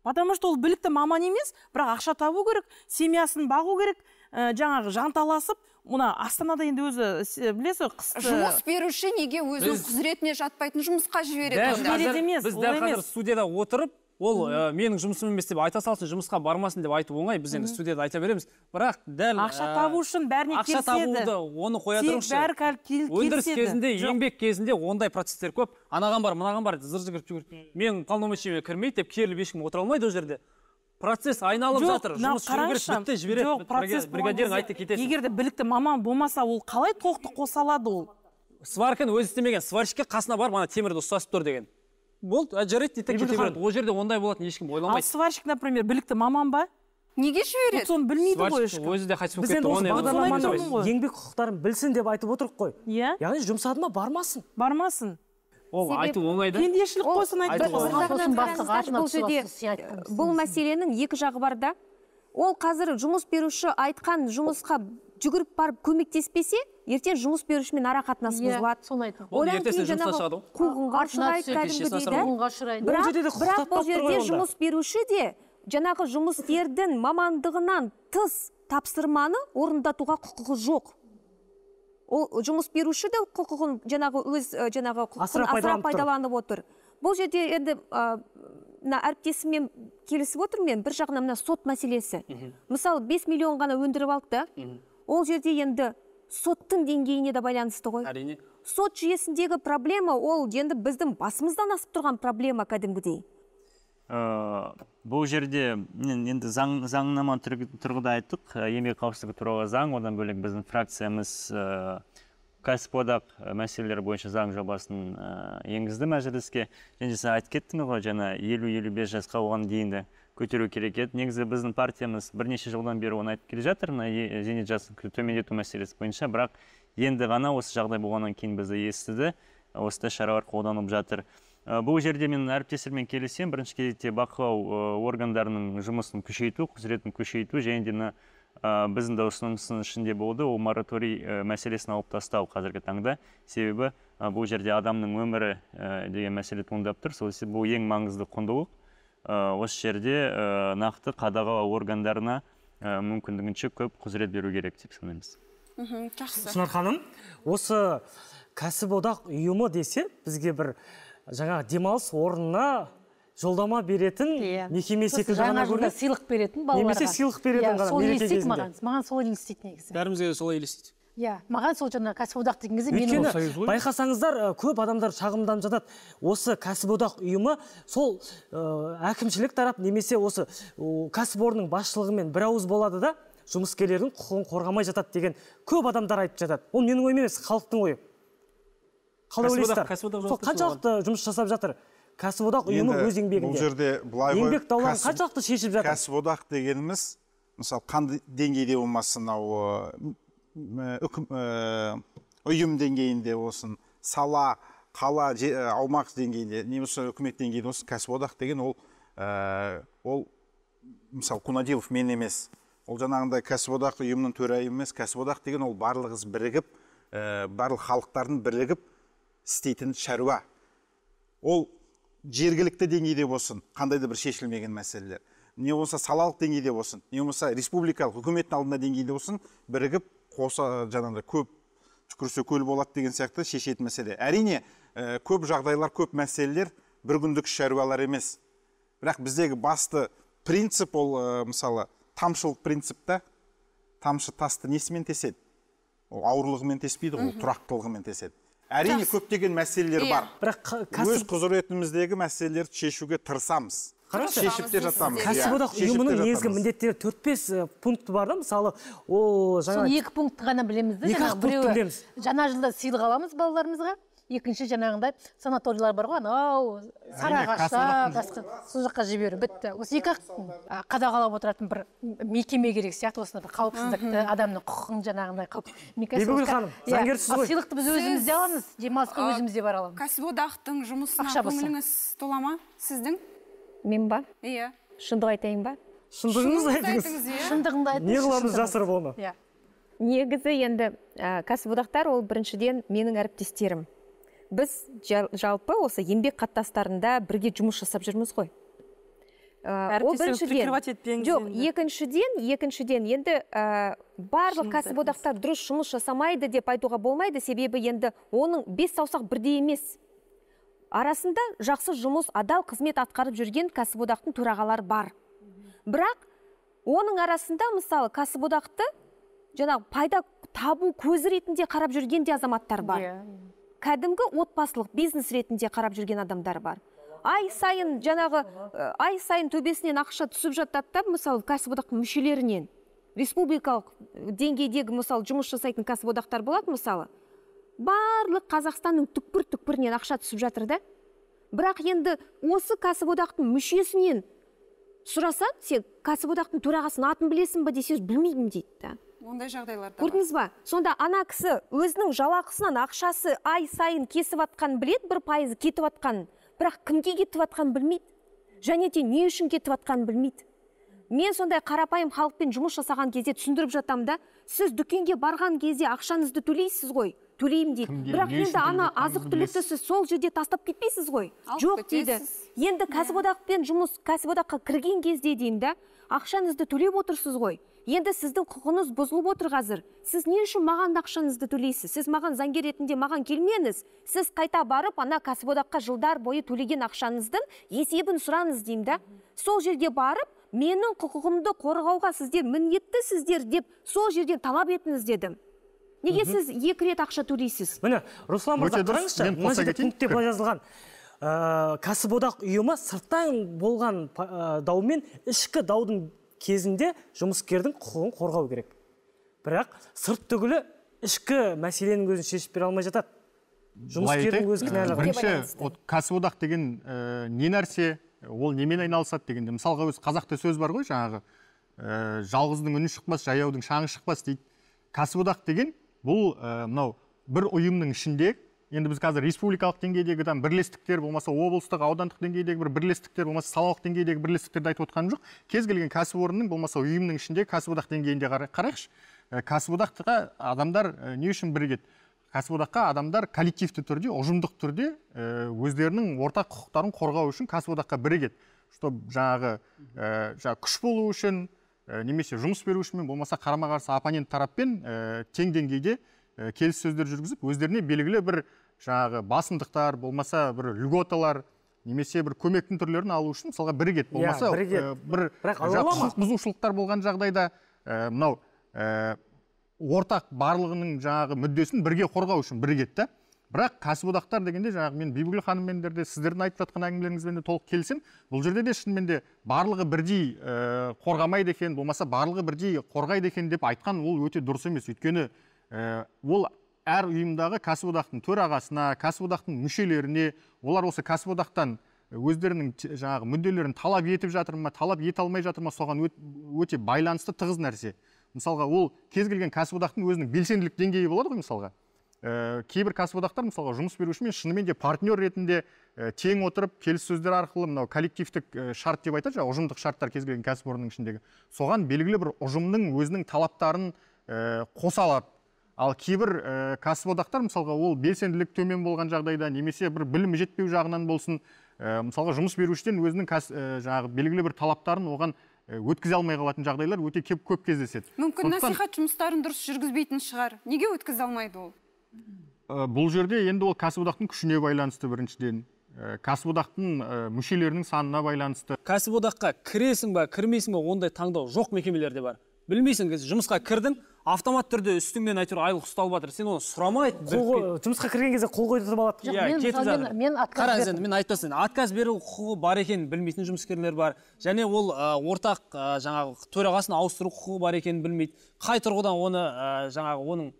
потому что ол білікті маман емес бірақ ақша табу керек семьясын бағу керек ә, жаңағы жанталасып мына астанада енді өзі білесіз ғой қысты жұмыс беруші неге өзінің біз... құзыретіне жатпайтын жұмысқа жібереді біз дәл қазір студияда отырып ол ә, менің жұмысым емес деп айта салсын жұмысқа бармасын деп айту оңай біз енді студияда айта береміз бірақ дәл ақша табу үшін бәріне ақша табуды оны қоя тұрыңызшы өндіріс кезінде еңбек кезінде ондай процесстер көп анаған бар мынаған бар зыр жүгіріп жүгіріп менің полномочиеме кірмейді деп керіліп ешкім отыра алмайды ол жерде процесс айналып жатыр жұмыс жүру керек бітті жібереді жоқ процесс бригадирің айтты кетесің егер де білікті маман болмаса ол қалай тоқты қоса алады ол сварканы өзі істемеген сварщикке қасына барып ана темірді ұстасып тұр деген болды жарайды дейді кете береді ол жерде ондай болатынын ешкім ойламайды ал сварщик например білікті маман ба неге жібереді соны білмейді ғой ешкім өзі де қайтыс болып кетті еңбек құқықтарын білсін деп айтып отырмық қой иә яғни жұмсады ма бармасын бармасын ол бұл мәселенің екі жағы бар да ол қазір жұмыс беруші айтқан жұмысқа жүгіріп барып көмектеспесе ертең жұмыс берушімен ара қатынас иә, бұзылады жұмыс беруші де жаңағы жұмыскердің мамандығынан тыс тапсырманы орындатуға құқығы жоқ ол э, жұмыс беруші де құқығын жаңағы өз э, жаңағы құқығын асыра пайдаланып отыр бұл жерде енді мына әріптесіммен келісіп отырмын мен бір жағынан мына сот мәселесі мысалы 5 миллион ғана өндіріп алды да ол жерде енді соттың деңгейіне де байланысты ғой әрине сот жүйесіндегі проблема ол енді біздің басымыздан асып тұрған проблема кәдімгідей ыыы э, бұл жерде енді заң заңнама тұрғыда айттық э, еңбек қауіпсіздігі туралы заң одан бөлек біздің фракциямыз ыыы э, кәсіподақ мәселелері бойынша заң жобасын ә, енгізді мәжіліске және сен айтып кеттің ғой жаңа елу елу бес жасқа оған дейінді көтеру керек еді негізі біздің партиямыз бірнеше жылдан бері оны айтып келе жатыр мына зейнет жасын төмендету мәселесі бойынша бірақ енді ғана осы жағдай болғаннан кейін бізді естіді осындай шаралар қолданылып жатыр Э, бұл жерде мен әріптестермен келісемін бірінші кезекте бақылау э, органдарының жұмысын күшейту құзыретін күшейту және де мына э, біздің де ұсынысымыздың ішінде болды ол мораторий ә, мәселесін алып тастау қазіргі таңда себебі бұл жерде адамның өмірі деген мәселе туындап тұр сол бұл ең маңызды құндылық ә, осы жерде нақты қадағалау органдарына ә, мүмкіндігінше көп құзырет беру керек деп санаймыз мхм жақсы шынар ханым осы кәсіподақ ұйымы десе бізге бір жаңағы демалыс орнына жолдама беретін yeah. мекеме секілді жаңа көрінеді сыйлық беретін балаларға немесе сыйлық беретін yeah, иә, сол елестейді маған маған солай елестейді негізі бәрімізге де солай елестейді иә маған сол жаңағы кәсіподақ деген кезде өйткені байқасаңыздар көп адамдар шағымданып жатады осы кәсіподақ ұйымы сол ә, әкімшілік тарап немесе осы кәсіпорынның басшылығымен бір ауыз болады да жұмыскерлердің құқығын қорғамай жатады деген көп адамдар айтып жатады ол менің ойым емес халықтың ойы қалай ойлайсыздар сол қаншалықты жұмыс жасап жатыр кәсіподақ ұйымы өз еңбегінде бұл жерде былай еңбек дауларын қаншалықты шешіп жатыр кәсіподақ дегеніміз мысалы қандай деңгейде болмасын мынау ұйым деңгейінде болсын сала қала аумақ деңгейінде немесе үкімет деңгейінде болсын кәсіподақ деген ол ол мысалы кунадилов мен емес ол жаңағындай кәсіподақ ұйымының төрайымы емес кәсіподақ деген ол барлығымыз бірігіп ә, барлық халықтардың бірігіп істейтін шаруа ол жергілікті деңгейде болсын қандай да бір шешілмеген мәселелер не болмаса салалық деңгейде болсын не болмаса республикалық үкіметтің алдында деңгейде болсын бірігіп қоса жаңағыдай көп түкірсе көл болады деген сияқты шешетін мәселе әрине ә, көп жағдайлар көп мәселелер бір күндік шаруалар емес бірақ біздегі басты принцип ол ә, мысалы тамшылық принцип та тамшы тасты несімен теседі ол ауырлығымен теспейді ғой тұрақтылығымен теседі әрине көптеген мәселелер иә. бар бірақ өз құзыретіміздегі мәселелерді шешуге тырысамыз шешіп те жатамыз иә. кәсіподақ ұйымының негізгі міндеттері төрт бес э, пункті бар да мысалы ол жаңа екі пунктті ғана білеміз де жаңа жылда сыйлық аламыз балаларымызға екінші жаңағындай санаторийлар бар ғой анау сарыағашта сол жаққа жіберу бітті осы екі ақ қадағалап отыратын бір мекеме керек сияқты осындай бір қауіпсіздікті адамның құқығын жаңағындай бибігүл ханым иә, заңгерсіз ғой сыйлықты біз өзіміз де аламыз демалысқа өзіміз де бара аламыз кәсіподақтың жұмысына көңіліңіз тола ма сіздің мен ба иә шындық айтайын ба шындығыңызды айтыңыз иә. шындығыңды айтыңыз не қыламыз жасырып оны иә негізі енді ә, кәсіподақтар ол біріншіден менің әріптестерім біз жалпы осы еңбек қаттастарында бірге жұмыс жасап жүрміз ғой э, жоқ екіншіден екіншіден енді ә, барлық кәсіподақтар дұрыс жұмыс жасамайды деп айтуға болмайды себебі енді оның бес саусақ бірдей емес арасында жақсы жұмыс адал қызмет атқарып жүрген кәсіподақтың төрағалары бар бірақ оның арасында мысалы кәсіподақты жаңағы пайда табу көзі ретінде қарап жүрген де азаматтар бар иә, иә кәдімгі отбасылық бизнес ретінде қарап жүрген адамдар бар ай сайын жаңағы ай сайын төбесінен ақша түсіп жатады да мысалы кәсіподақтың мүшелерінен республикалық деңгейдегі мысалы жұмыс жасайтын кәсіподақтар болады мысалы барлық қазақстанның түкпір түкпірінен ақша түсіп жатыр да бірақ енді осы кәсіподақтың мүшесінен сұрасаң сен кәсіподақтың төрағасының атын білесің ба десе білмеймін дейді да ондай жағдайлар да көрдіңіз ба сонда ана кісі өзінің жалақысынан ақшасы ай сайын кесіп жатқанын біледі бір пайызы кетіп жатқанын бірақ кімге кетіп жатқанын білмейді және де не үшін кетіп жатқанын білмейді мен сондай қарапайым халықпен жұмыс жасаған кезде түсіндіріп жатамын да сіз дүкенге барған кезде ақшаңызды төлейсіз ғой төлеймін дейді бірақ енді ана азық түлікті сіз сол жерде тастап кетпейсіз ғой жоқ дейді енді кәсіподақпен жұмыс кәсіподаққа кірген кезде деймін да ақшаңызды төлеп отырсыз ғой енді сіздің құқығыңыз бұзылып отыр қазір сіз не үшін маған ақшаңызды төлейсіз сіз маған заңгер ретінде маған келмеңіз сіз қайта барып ана кәсіподаққа жылдар бойы төлеген ақшаңыздың есебін сұраңыз деймін да сол жерге барып менің құқығымды қорғауға сіздер міндеттісіздер деп сол жерден талап етіңіз дедім неге сіз екі рет ақша төлейсіз міне руслан мырза қараңызшы мына жерде пунктте былай жазылған ыыы э, кәсіподақ ұйымы сырттан болған э, даумен ішкі даудың кезінде жұмыскердің құқығын қорғау керек бірақ сырт түгілі ішкі мәселенің өзін шешіп бере алмай жатады жұмыскердің өзі кінәлі бірінші вот кәсіподақ деген ә, не нәрсе ол немен айналысады дегенде мысалға өзі қазақта сөз бар ғой жаңағы ә, жалғыздың үні шықпас жаяудың шаңы шықпас дейді кәсіподақ деген бұл мынау бір ұйымның ішінде енді біз қазір республикалық деңгейдегі там бірлестіктер болмаса облыстық аудандық деңгейдегі бір бірлестіктер болмаса салалық деңгейдегі бірлестіктерді айтып отырғаным жоқ кез келген кәсіпорынның болмаса ұйымның ішінде кәсіподақ деңгейінде қарайықшы кәсіподаққа адамдар не үшін бірігеді кәсіподаққа адамдар коллективті түрде ұжымдық түрде өздерінің ортақ құқықтарын қорғау үшін кәсіподаққа бірігеді чтобы жаңағы жаңағы күш болу үшін немесе жұмыс берушімен болмаса қарама қарсы оппонент тараппен тең деңгейде келіссөздер жүргізіп өздеріне белгілі бір жаңағы басымдықтар болмаса бір льготалар немесе бір көмектің түрлерін алу үшін мысалға бірігеді иә, болмаса э, бір құқық бұзушылықтар болған жағдайда ә, мынау ә, ортақ барлығының жаңағы мүддесін бірге қорғау үшін бірігеді да бірақ кәсіподақтар дегенде жаңағы мен бибігүл ханыммен де сіздердің айтып жатқан әңгімелеріңізбен де толық келісемін бұл жерде де шынымен де барлығы бірдей ә, қорғамайды екен болмаса барлығы бірдей қорғайды екен деп айтқан ол өте дұрыс емес өйткені ол әр ұйымдағы кәсіподақтың төрағасына кәсіподақтың мүшелеріне олар осы кәсіподақтан э, өздерінің жаңағы мүдделерін талап етіп жатыр ма талап ете алмай жатыр ма соған өте байланысты тығыз нәрсе мысалға ол кез келген кәсіподақтың өзінің белсенділік деңгейі болады ғой мысалға ә, кейбір кәсіподақтар мысалға жұмыс берушімен шынымен де партнер ретінде ә, тең отырып келіссөздер арқылы мынау коллективтік ә, шарт деп айтады жаңағы ұжымдық шарттар кез келген кәсіпорынның ішіндегі соған белгілі бір ұжымның өзінің талаптарын ә, қоса алады ал кейбір ііі э, кәсіподақтар мысалға ол белсенділік төмен болған жағдайда немесе бір білімі жетпеу жағынан болсын ә, мысалға жұмыс берушіден өзінің кәсіп ә, э, жаңағы белгілі бір талаптарын оған өткізе алмай қалатын жағдайлар өте көп, көп кездеседі мүмкін Сондықтан... насихат жұмыстарын дұрыс жүргізбейтін шығар неге өткізе алмайды ол ә, бұл жерде енді ол кәсіподақтың күшіне байланысты біріншіден кәсіподақтың ә, мүшелерінің санына байланысты кәсіподаққа кіресің ба кірмейсің ба ондай таңдау жоқ мекемелерде бар білмейсің жұмысқа кірдің автомат түрде үстіңнен әйтеуір айлық ұсталып жатыр сен оны сұрамайды жұмысқа кірген кезде қол қойдырып алады қараңыз енді мен иә, айтып тастайын отказ беру құқығы бар екенін білмейтін жұмыскерлер бар және ол ортақ жаңағы төрағасын ауыстыру құқығы бар екенін білмейді қай тұрғыдан оны жаңағы оның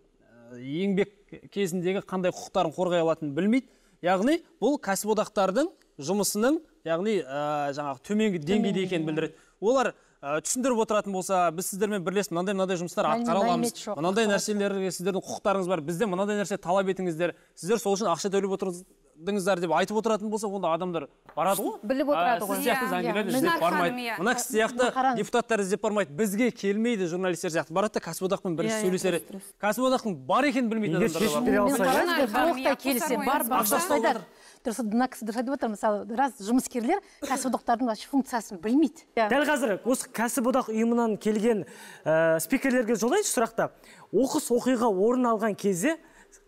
еңбек кезіндегі қандай құқықтарын қорғай алатынын білмейді яғни бұл кәсіподақтардың жұмысының яғни ә, жаңағы төменгі деңгейде екенін білдіреді олар ы э, түсіндіріп отыратын болса біз сіздермен бірлесіп мынандай мынандай жұмыстар атқара аламыз мынандай нәрселерге сіздердің құқықтарыңыз бар бізден мынандай нәрсе талап етіңіздер сіздер сол үшін ақша төлеп отырдыңыздар деп айтып отыратын болса онда адамдар барады ғой біліп отырады ғой сіз сияқты иә, заңгерлер иә. іздеп бармайды мына кісі сияқты депутаттар іздеп бармайды бізге келмейді журналистер сияқты барады да кәсіподақпен бірінші иә, сөйлесер еді кәсіподақтың бар екенін білмейтін адамдар бар дұрыс мына кісі дұрыс айтып отыр мысалы біраз жұмыскерлер кәсіподақтардың вообще функциясын білмейді yeah. Иә. дәл қазір осы кәсіподақ ұйымынан келген ә, спикерлерге жолдайыншы сұрақты оқыс оқиға орын алған кезде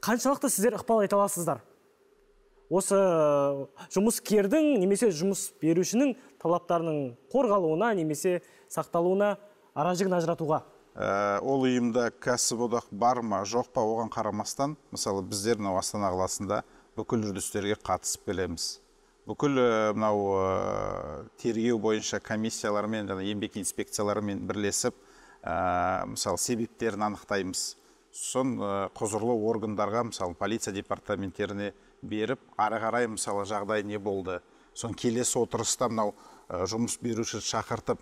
қаншалықты сіздер ықпал ете аласыздар осы э, жұмыскердің немесе жұмыс берушінің талаптарының қорғалуына немесе сақталуына аражігін ажыратуға ә, ол ұйымда кәсіподақ бар ма жоқ па оған қарамастан мысалы біздер мынау астана қаласында бүкіл үрдістерге қатысып келеміз бүкіл мынау тергеу бойынша комиссиялармен ембек еңбек инспекцияларымен бірлесіп ә, мысалы себептерін анықтаймыз сосын құзырлы органдарға мысалы полиция департаменттеріне беріп ары қарай мысалы жағдай не болды соны келесі отырыста мынау жұмыс беруші шақыртып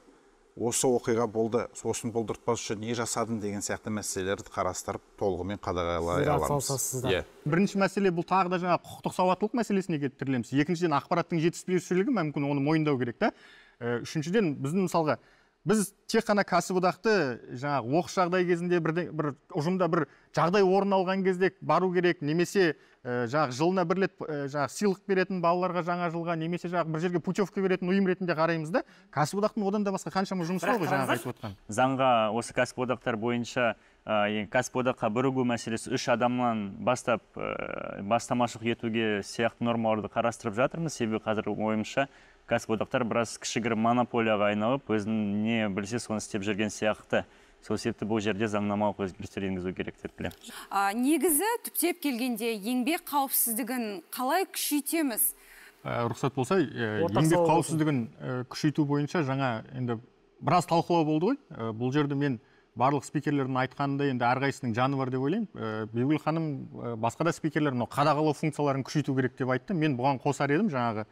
осы оқиға болды сосын болдыртпас үшін не жасадым деген сияқты мәселелерді қарастырып толығымен қадағалай аламыз yeah. Иә. бірінші мәселе бұл тағы да жаңағы құқықтық сауаттылық мәселесіне келіп тірелеміз екіншіден ақпараттың жетіспеушілігі мүмкін оны мойындау керек та үшіншіден біздің мысалға біз тек қана кәсіподақты жаңағы оқыс жағдай кезінде бірде, бір ұжымда бір жағдай орын алған кезде бару керек немесе ә, э, жаңағы жылына бір рет э, жаңағы сыйлық беретін балаларға жаңа жылға немесе жаңағы бір жерге путевка беретін ұйым ретінде қараймыз да кәсіподақтың одан да басқа қаншама жұмысы бар ғой жаңағы айтып отқан заңға осы кәсіподақтар бойынша ә, кәсіподаққа бірігу мәселесі үш адамнан бастап ә, бастамашылық етуге сияқты нормаларды қарастырып жатырмыз себебі қазір ойымша кәсіподақтар біраз кішігірім монополияға айналып өзінің не білсе соны істеп жүрген сияқты сол себепті бұл жерде заңнамалық өзгерістер енгізу керек деп білемін негізі түптеп келгенде еңбек қауіпсіздігін қалай күшейтеміз ә, рұқсат болса еңбек қауіпсіздігін күшейту бойынша жаңа енді біраз талқылау болды ғой бұл жерде мен барлық спикерлердің айтқанында енді әрқайсысының жаны бар деп ойлаймын ә, бибігүл ханым басқа да спикерлер мынау қадағалау функцияларын күшейту керек деп айтты мен бұған қосар едім жаңағы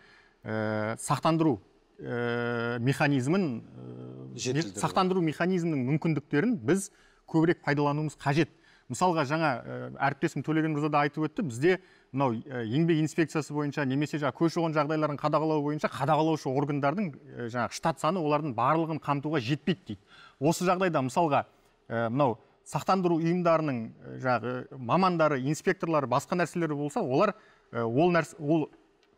сақтандыру ә, э, механизмін э, сақтандыру механизмінің мүмкіндіктерін біз көбірек пайдалануымыз қажет мысалға жаңа э, әріптесім төлеген мырза да айтып өтті бізде мынау еңбек инспекциясы бойынша немесе жаңағы көші қон жағдайларын қадағалау бойынша қадағалаушы органдардың жаңағы штат саны олардың барлығын қамтуға жетпейді дейді осы жағдайда мысалға мынау сақтандыру ұйымдарының жаңағы мамандары инспекторлары басқа нәрселер болса олар ол нәрсе ол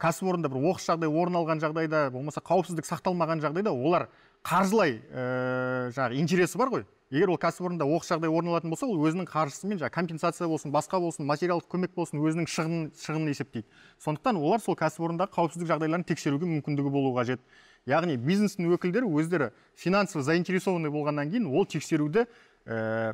кәсіпорында бір оқыс жағдай орын алған жағдайда болмаса қауіпсіздік сақталмаған жағдайда олар қаржылай ә, жаңағы интересі бар ғой егер ол кәсіпорында оқыс жағдай орын алатын болса ол өзінің қаржысымен жаңағы компенсация болсын басқа болсын материалдық көмек болсын өзінің шығынын шығынын есептейді сондықтан олар сол кәсіпорындағы қауіпсіздік жағдайларын тексеруге мүмкіндігі болуы қажет яғни бизнестің өкілдері өздері финансово заинтересованный болғаннан кейін ол тексеруді ә,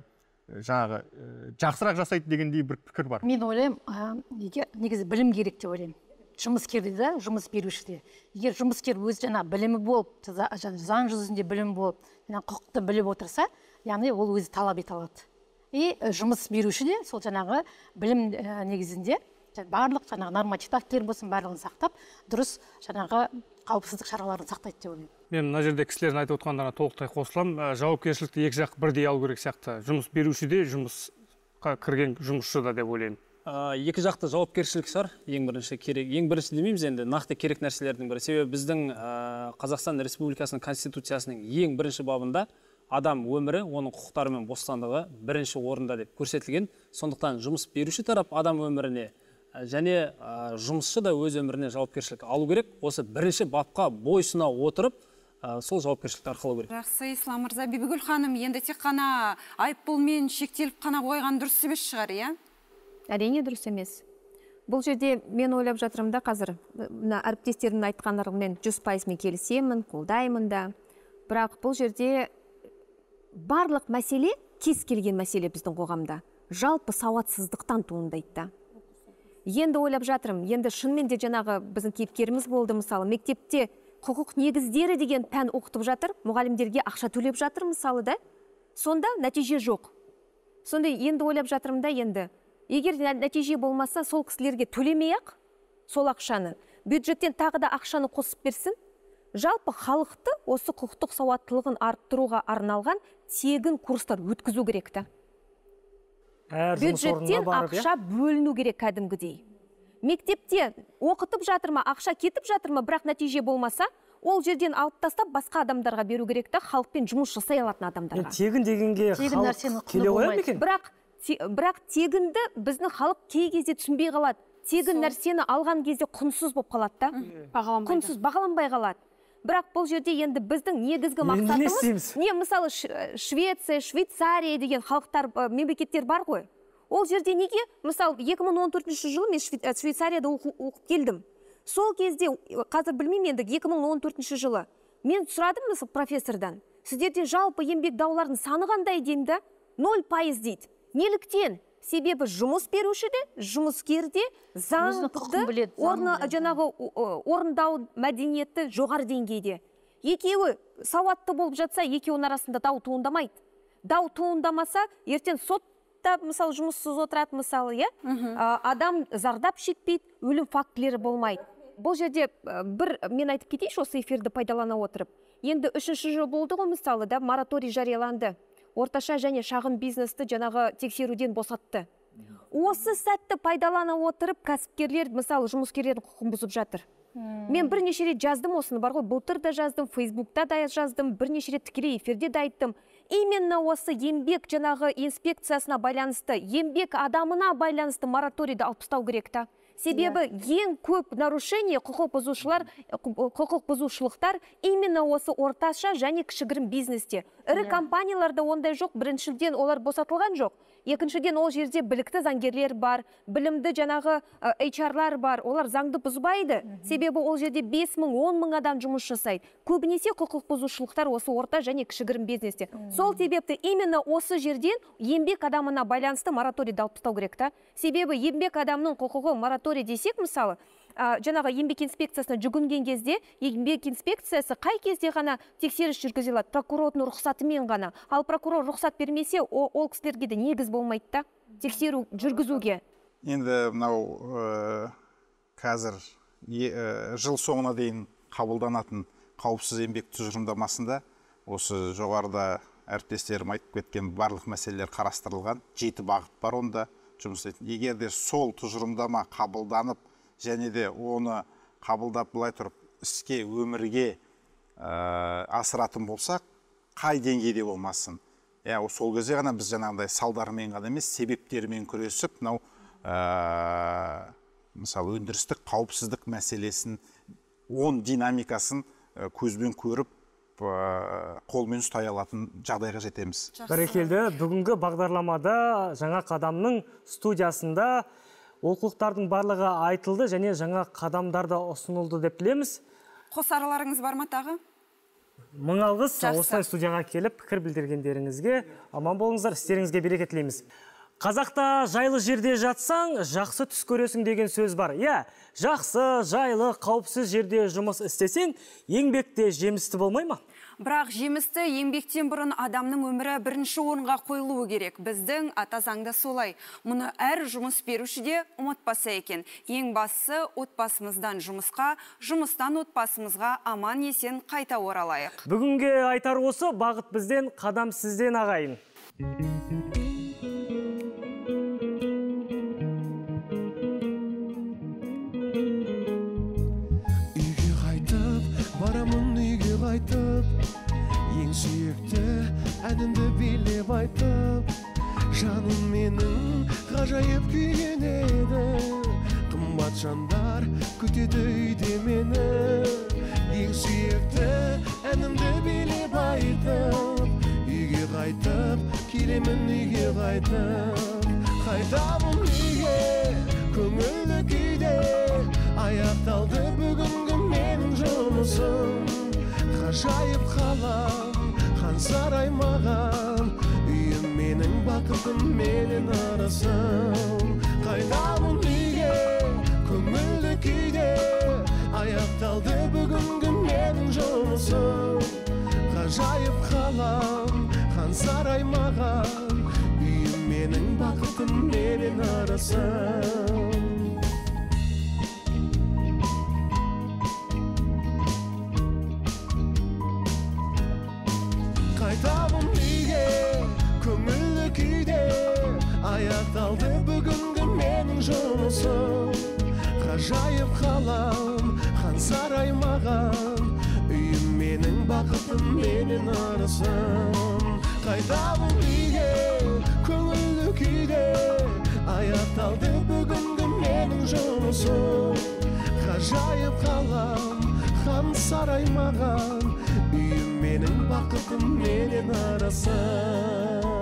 жаңағы э, жақсырақ жасайды дегендей бір пікір бар мен ойлаймын ә, неге негізі білім керек деп ойлаймын жұмыскерде де жұмыс берушіде егер жұмыскер өз жаңа білімі болып заң жүзінде білім болып жаңағы құқықты біліп отырса яғни ол өзі талап ете алады и э, жұмыс беруші де сол жаңағы білім э, негізінде барлық жаңағы нормативті актілер болсын барлығын сақтап дұрыс жаңағы қауіпсіздік шараларын сақтайды деп ойлаймын мен мына жерде кісілердің айтып отырғандарына толықтай қосыламын э, жауапкершілікті екі жақ бірдей алу керек сияқты жұмыс беруші де жұмысқа кірген жұмысшы да деп ойлаймын ә, екі жақты жауапкершілік шығар ең бірінші керек ең бірінші демейміз енді нақты керек нәрселердің бірі себебі біздің ә, қазақстан республикасының конституциясының ең бірінші бабында адам өмірі оның құқықтары мен бостандығы бірінші орында деп көрсетілген сондықтан жұмыс беруші тарап адам өміріне және ә, жұмысшы да өз өміріне жауапкершілік алу керек осы бірінші бапқа бойсына отырып Ә, сол жауапкершілікті арқалау керек жақсы ислам мырза бибігүл ханым енді тек қана айыппұлмен шектеліп қана қойған дұрыс емес шығар иә әрине дұрыс емес бұл жерде мен ойлап жатырмын да қазір мына әріптестерімнің айтқандарымен жүз пайыз мен келісемін қолдаймын да бірақ бұл жерде барлық мәселе кез келген мәселе біздің қоғамда жалпы сауатсыздықтан туындайды да енді ойлап жатырмын енді шынымен де жаңағы біздің кейіпкеріміз болды мысалы мектепте құқық негіздері деген пән оқытып жатыр мұғалімдерге ақша төлеп жатыр мысалы да сонда нәтиже жоқ сонда енді ойлап жатырмын да енді егер нәтиже болмаса сол кісілерге төлемей ақ сол ақшаны бюджеттен тағы да ақшаны қосып берсін жалпы халықты осы құқықтық сауаттылығын арттыруға арналған тегін курстар өткізу керек та бюджеттен иә? ақша бөліну керек кәдімгідей мектепте оқытып жатыр ма ақша кетіп жатыр ма бірақ нәтиже болмаса ол жерден алып тастап басқа адамдарға беру керек та халықпен жұмыс жасай алатын адамдарға тегін дегенге бірақ те, бірақ тегінді біздің халық кей кезде түсінбей қалады тегін нәрсені алған кезде құнсыз болып қалады да құнсыз бағаланбай қалады бірақ бұл жерде енді біздің негізгі мақсатымыз не мысалы э, швеция швейцария деген халықтар э, мемлекеттер бар ғой ол жерде неге мысалы 2014 жылы мен э, швейцарияда оқып келдім сол кезде қазір білмеймін енді 2014 жылы мен сұрадым мысалы профессордан сіздерде жалпы еңбек дауларының саны қандай деймін да ноль пайыз дейді неліктен себебі жұмыс беруші де жұмыскер де заңды орны жаңағы орындау мәдениеті жоғары деңгейде екеуі сауатты болып жатса екеуінің арасында дау туындамайды дау туындамаса ертең сотта мысалы жұмыссыз отырады мысалы иә адам зардап шекпейді өлім фактілері болмайды бұл жерде бір мен айтып кетейінші осы эфирді пайдалана отырып енді үшінші жыл болды ғой мысалы да мораторий жарияланды орташа және шағын бизнесті жаңағы тексеруден босатты осы сәтті пайдалана отырып кәсіпкерлер мысалы жұмыскерлердің құқығын бұзып жатыр мен бірнеше рет жаздым осыны бар ғой былтыр да жаздым фейсбукта да жаздым бірнеше рет тікелей эфирде де айттым именно осы еңбек жаңағы инспекциясына байланысты еңбек адамына байланысты мораторийді алып тастау керек та себебі ең көп нарушение құқық бұзушылар құқық бұзушылықтар именно осы орташа және кішігірім бизнесте ірі компанияларда ондай жоқ біріншіден олар босатылған жоқ екіншіден ол жерде білікті заңгерлер бар білімді жаңағы HR-лар бар олар заңды бұзбайды себебі ол жерде 5 мың он мың адам жұмыс жасайды көбінесе құқық бұзушылықтар осы орта және кішігірім бизнесте сол себепті именно осы жерден еңбек адамына байланысты мораторийді алып тастау керек та себебі еңбек адамның құқығы мораторий десек мысалы жаңағы еңбек инспекциясына жүгінген кезде еңбек инспекциясы қай кезде ғана тексеріс жүргізе алады прокурордың рұқсатымен ғана ал прокурор рұқсат бермесе о, ол кісілерге де негіз болмайды да тексеру жүргізуге енді мынау э, қазір э, жыл соңына дейін қабылданатын қауіпсіз еңбек тұжырымдамасында осы жоғарыда әріптестерім айтып кеткен барлық мәселелер қарастырылған жеті бағыт бар онда жұмыс егер де сол тұжырымдама қабылданып және де оны қабылдап былай тұрып іске өмірге ә, асыратын болсақ қай деңгейде болмасын иә сол кезде ғана біз жаңағындай салдармен ғана емес себептермен күресіп мынау ә, мысалы өндірістік қауіпсіздік мәселесін он динамикасын э, көзбен көріп қолмен ұстай алатын жағдайға жетеміз бәрекелді бүгінгі бағдарламада жаңа қадамның студиясында олқылықтардың барлығы айтылды және жаңа қадамдар да ұсынылды деп білеміз қосарларыңыз бар ма тағы мың алғыс осылай студияға келіп пікір білдіргендеріңізге аман болыңыздар істеріңізге береке тілейміз қазақта жайлы жерде жатсаң жақсы түс көресің деген сөз бар иә жақсы жайлы қауіпсіз жерде жұмыс істесең еңбек те жемісті болмай ма Бірақ жемісті еңбектен бұрын адамның өмірі бірінші орынға қойылуы керек. Біздің ата заңда солай. Мұны әр жұмыс беруші де ұмытпаса екен. Ең басы отбасымыздан жұмысқа, жұмыстан отбасымызға аман есен қайта оралайық. Бүгінге айтар осы бағыт бізден, қадам сізден ағайын. айтып ең сүйікті әнімді билеп айтып жаным менің ғажайып күйенеді қымбат жандар күтеді үйде мені ең сүйікті әнімді билеп айтып үйге қайтып келемін үйге қайтып қайтамын үйге көңілді күйде аяқталды бүгінгі менің жұмысым ғажайып қалам хан сарай маған үйім менің бақытым менен арасым қайдамын үйге көңілді күйде аяқталды бүгінгі менің жұмысым ғажайып қалам хан сарай маған үйім менің бақытым менен арасым басталды бүгінгі менің жұмысым ғажайып қалам хан сарай маған үйім менің бақытым менің ырысым қайдамын үйге көңілді күйде аяқталды бүгінгі менің жұмысым ғажайып қалам хан сарай маған үйім менің бақытым менің ырысым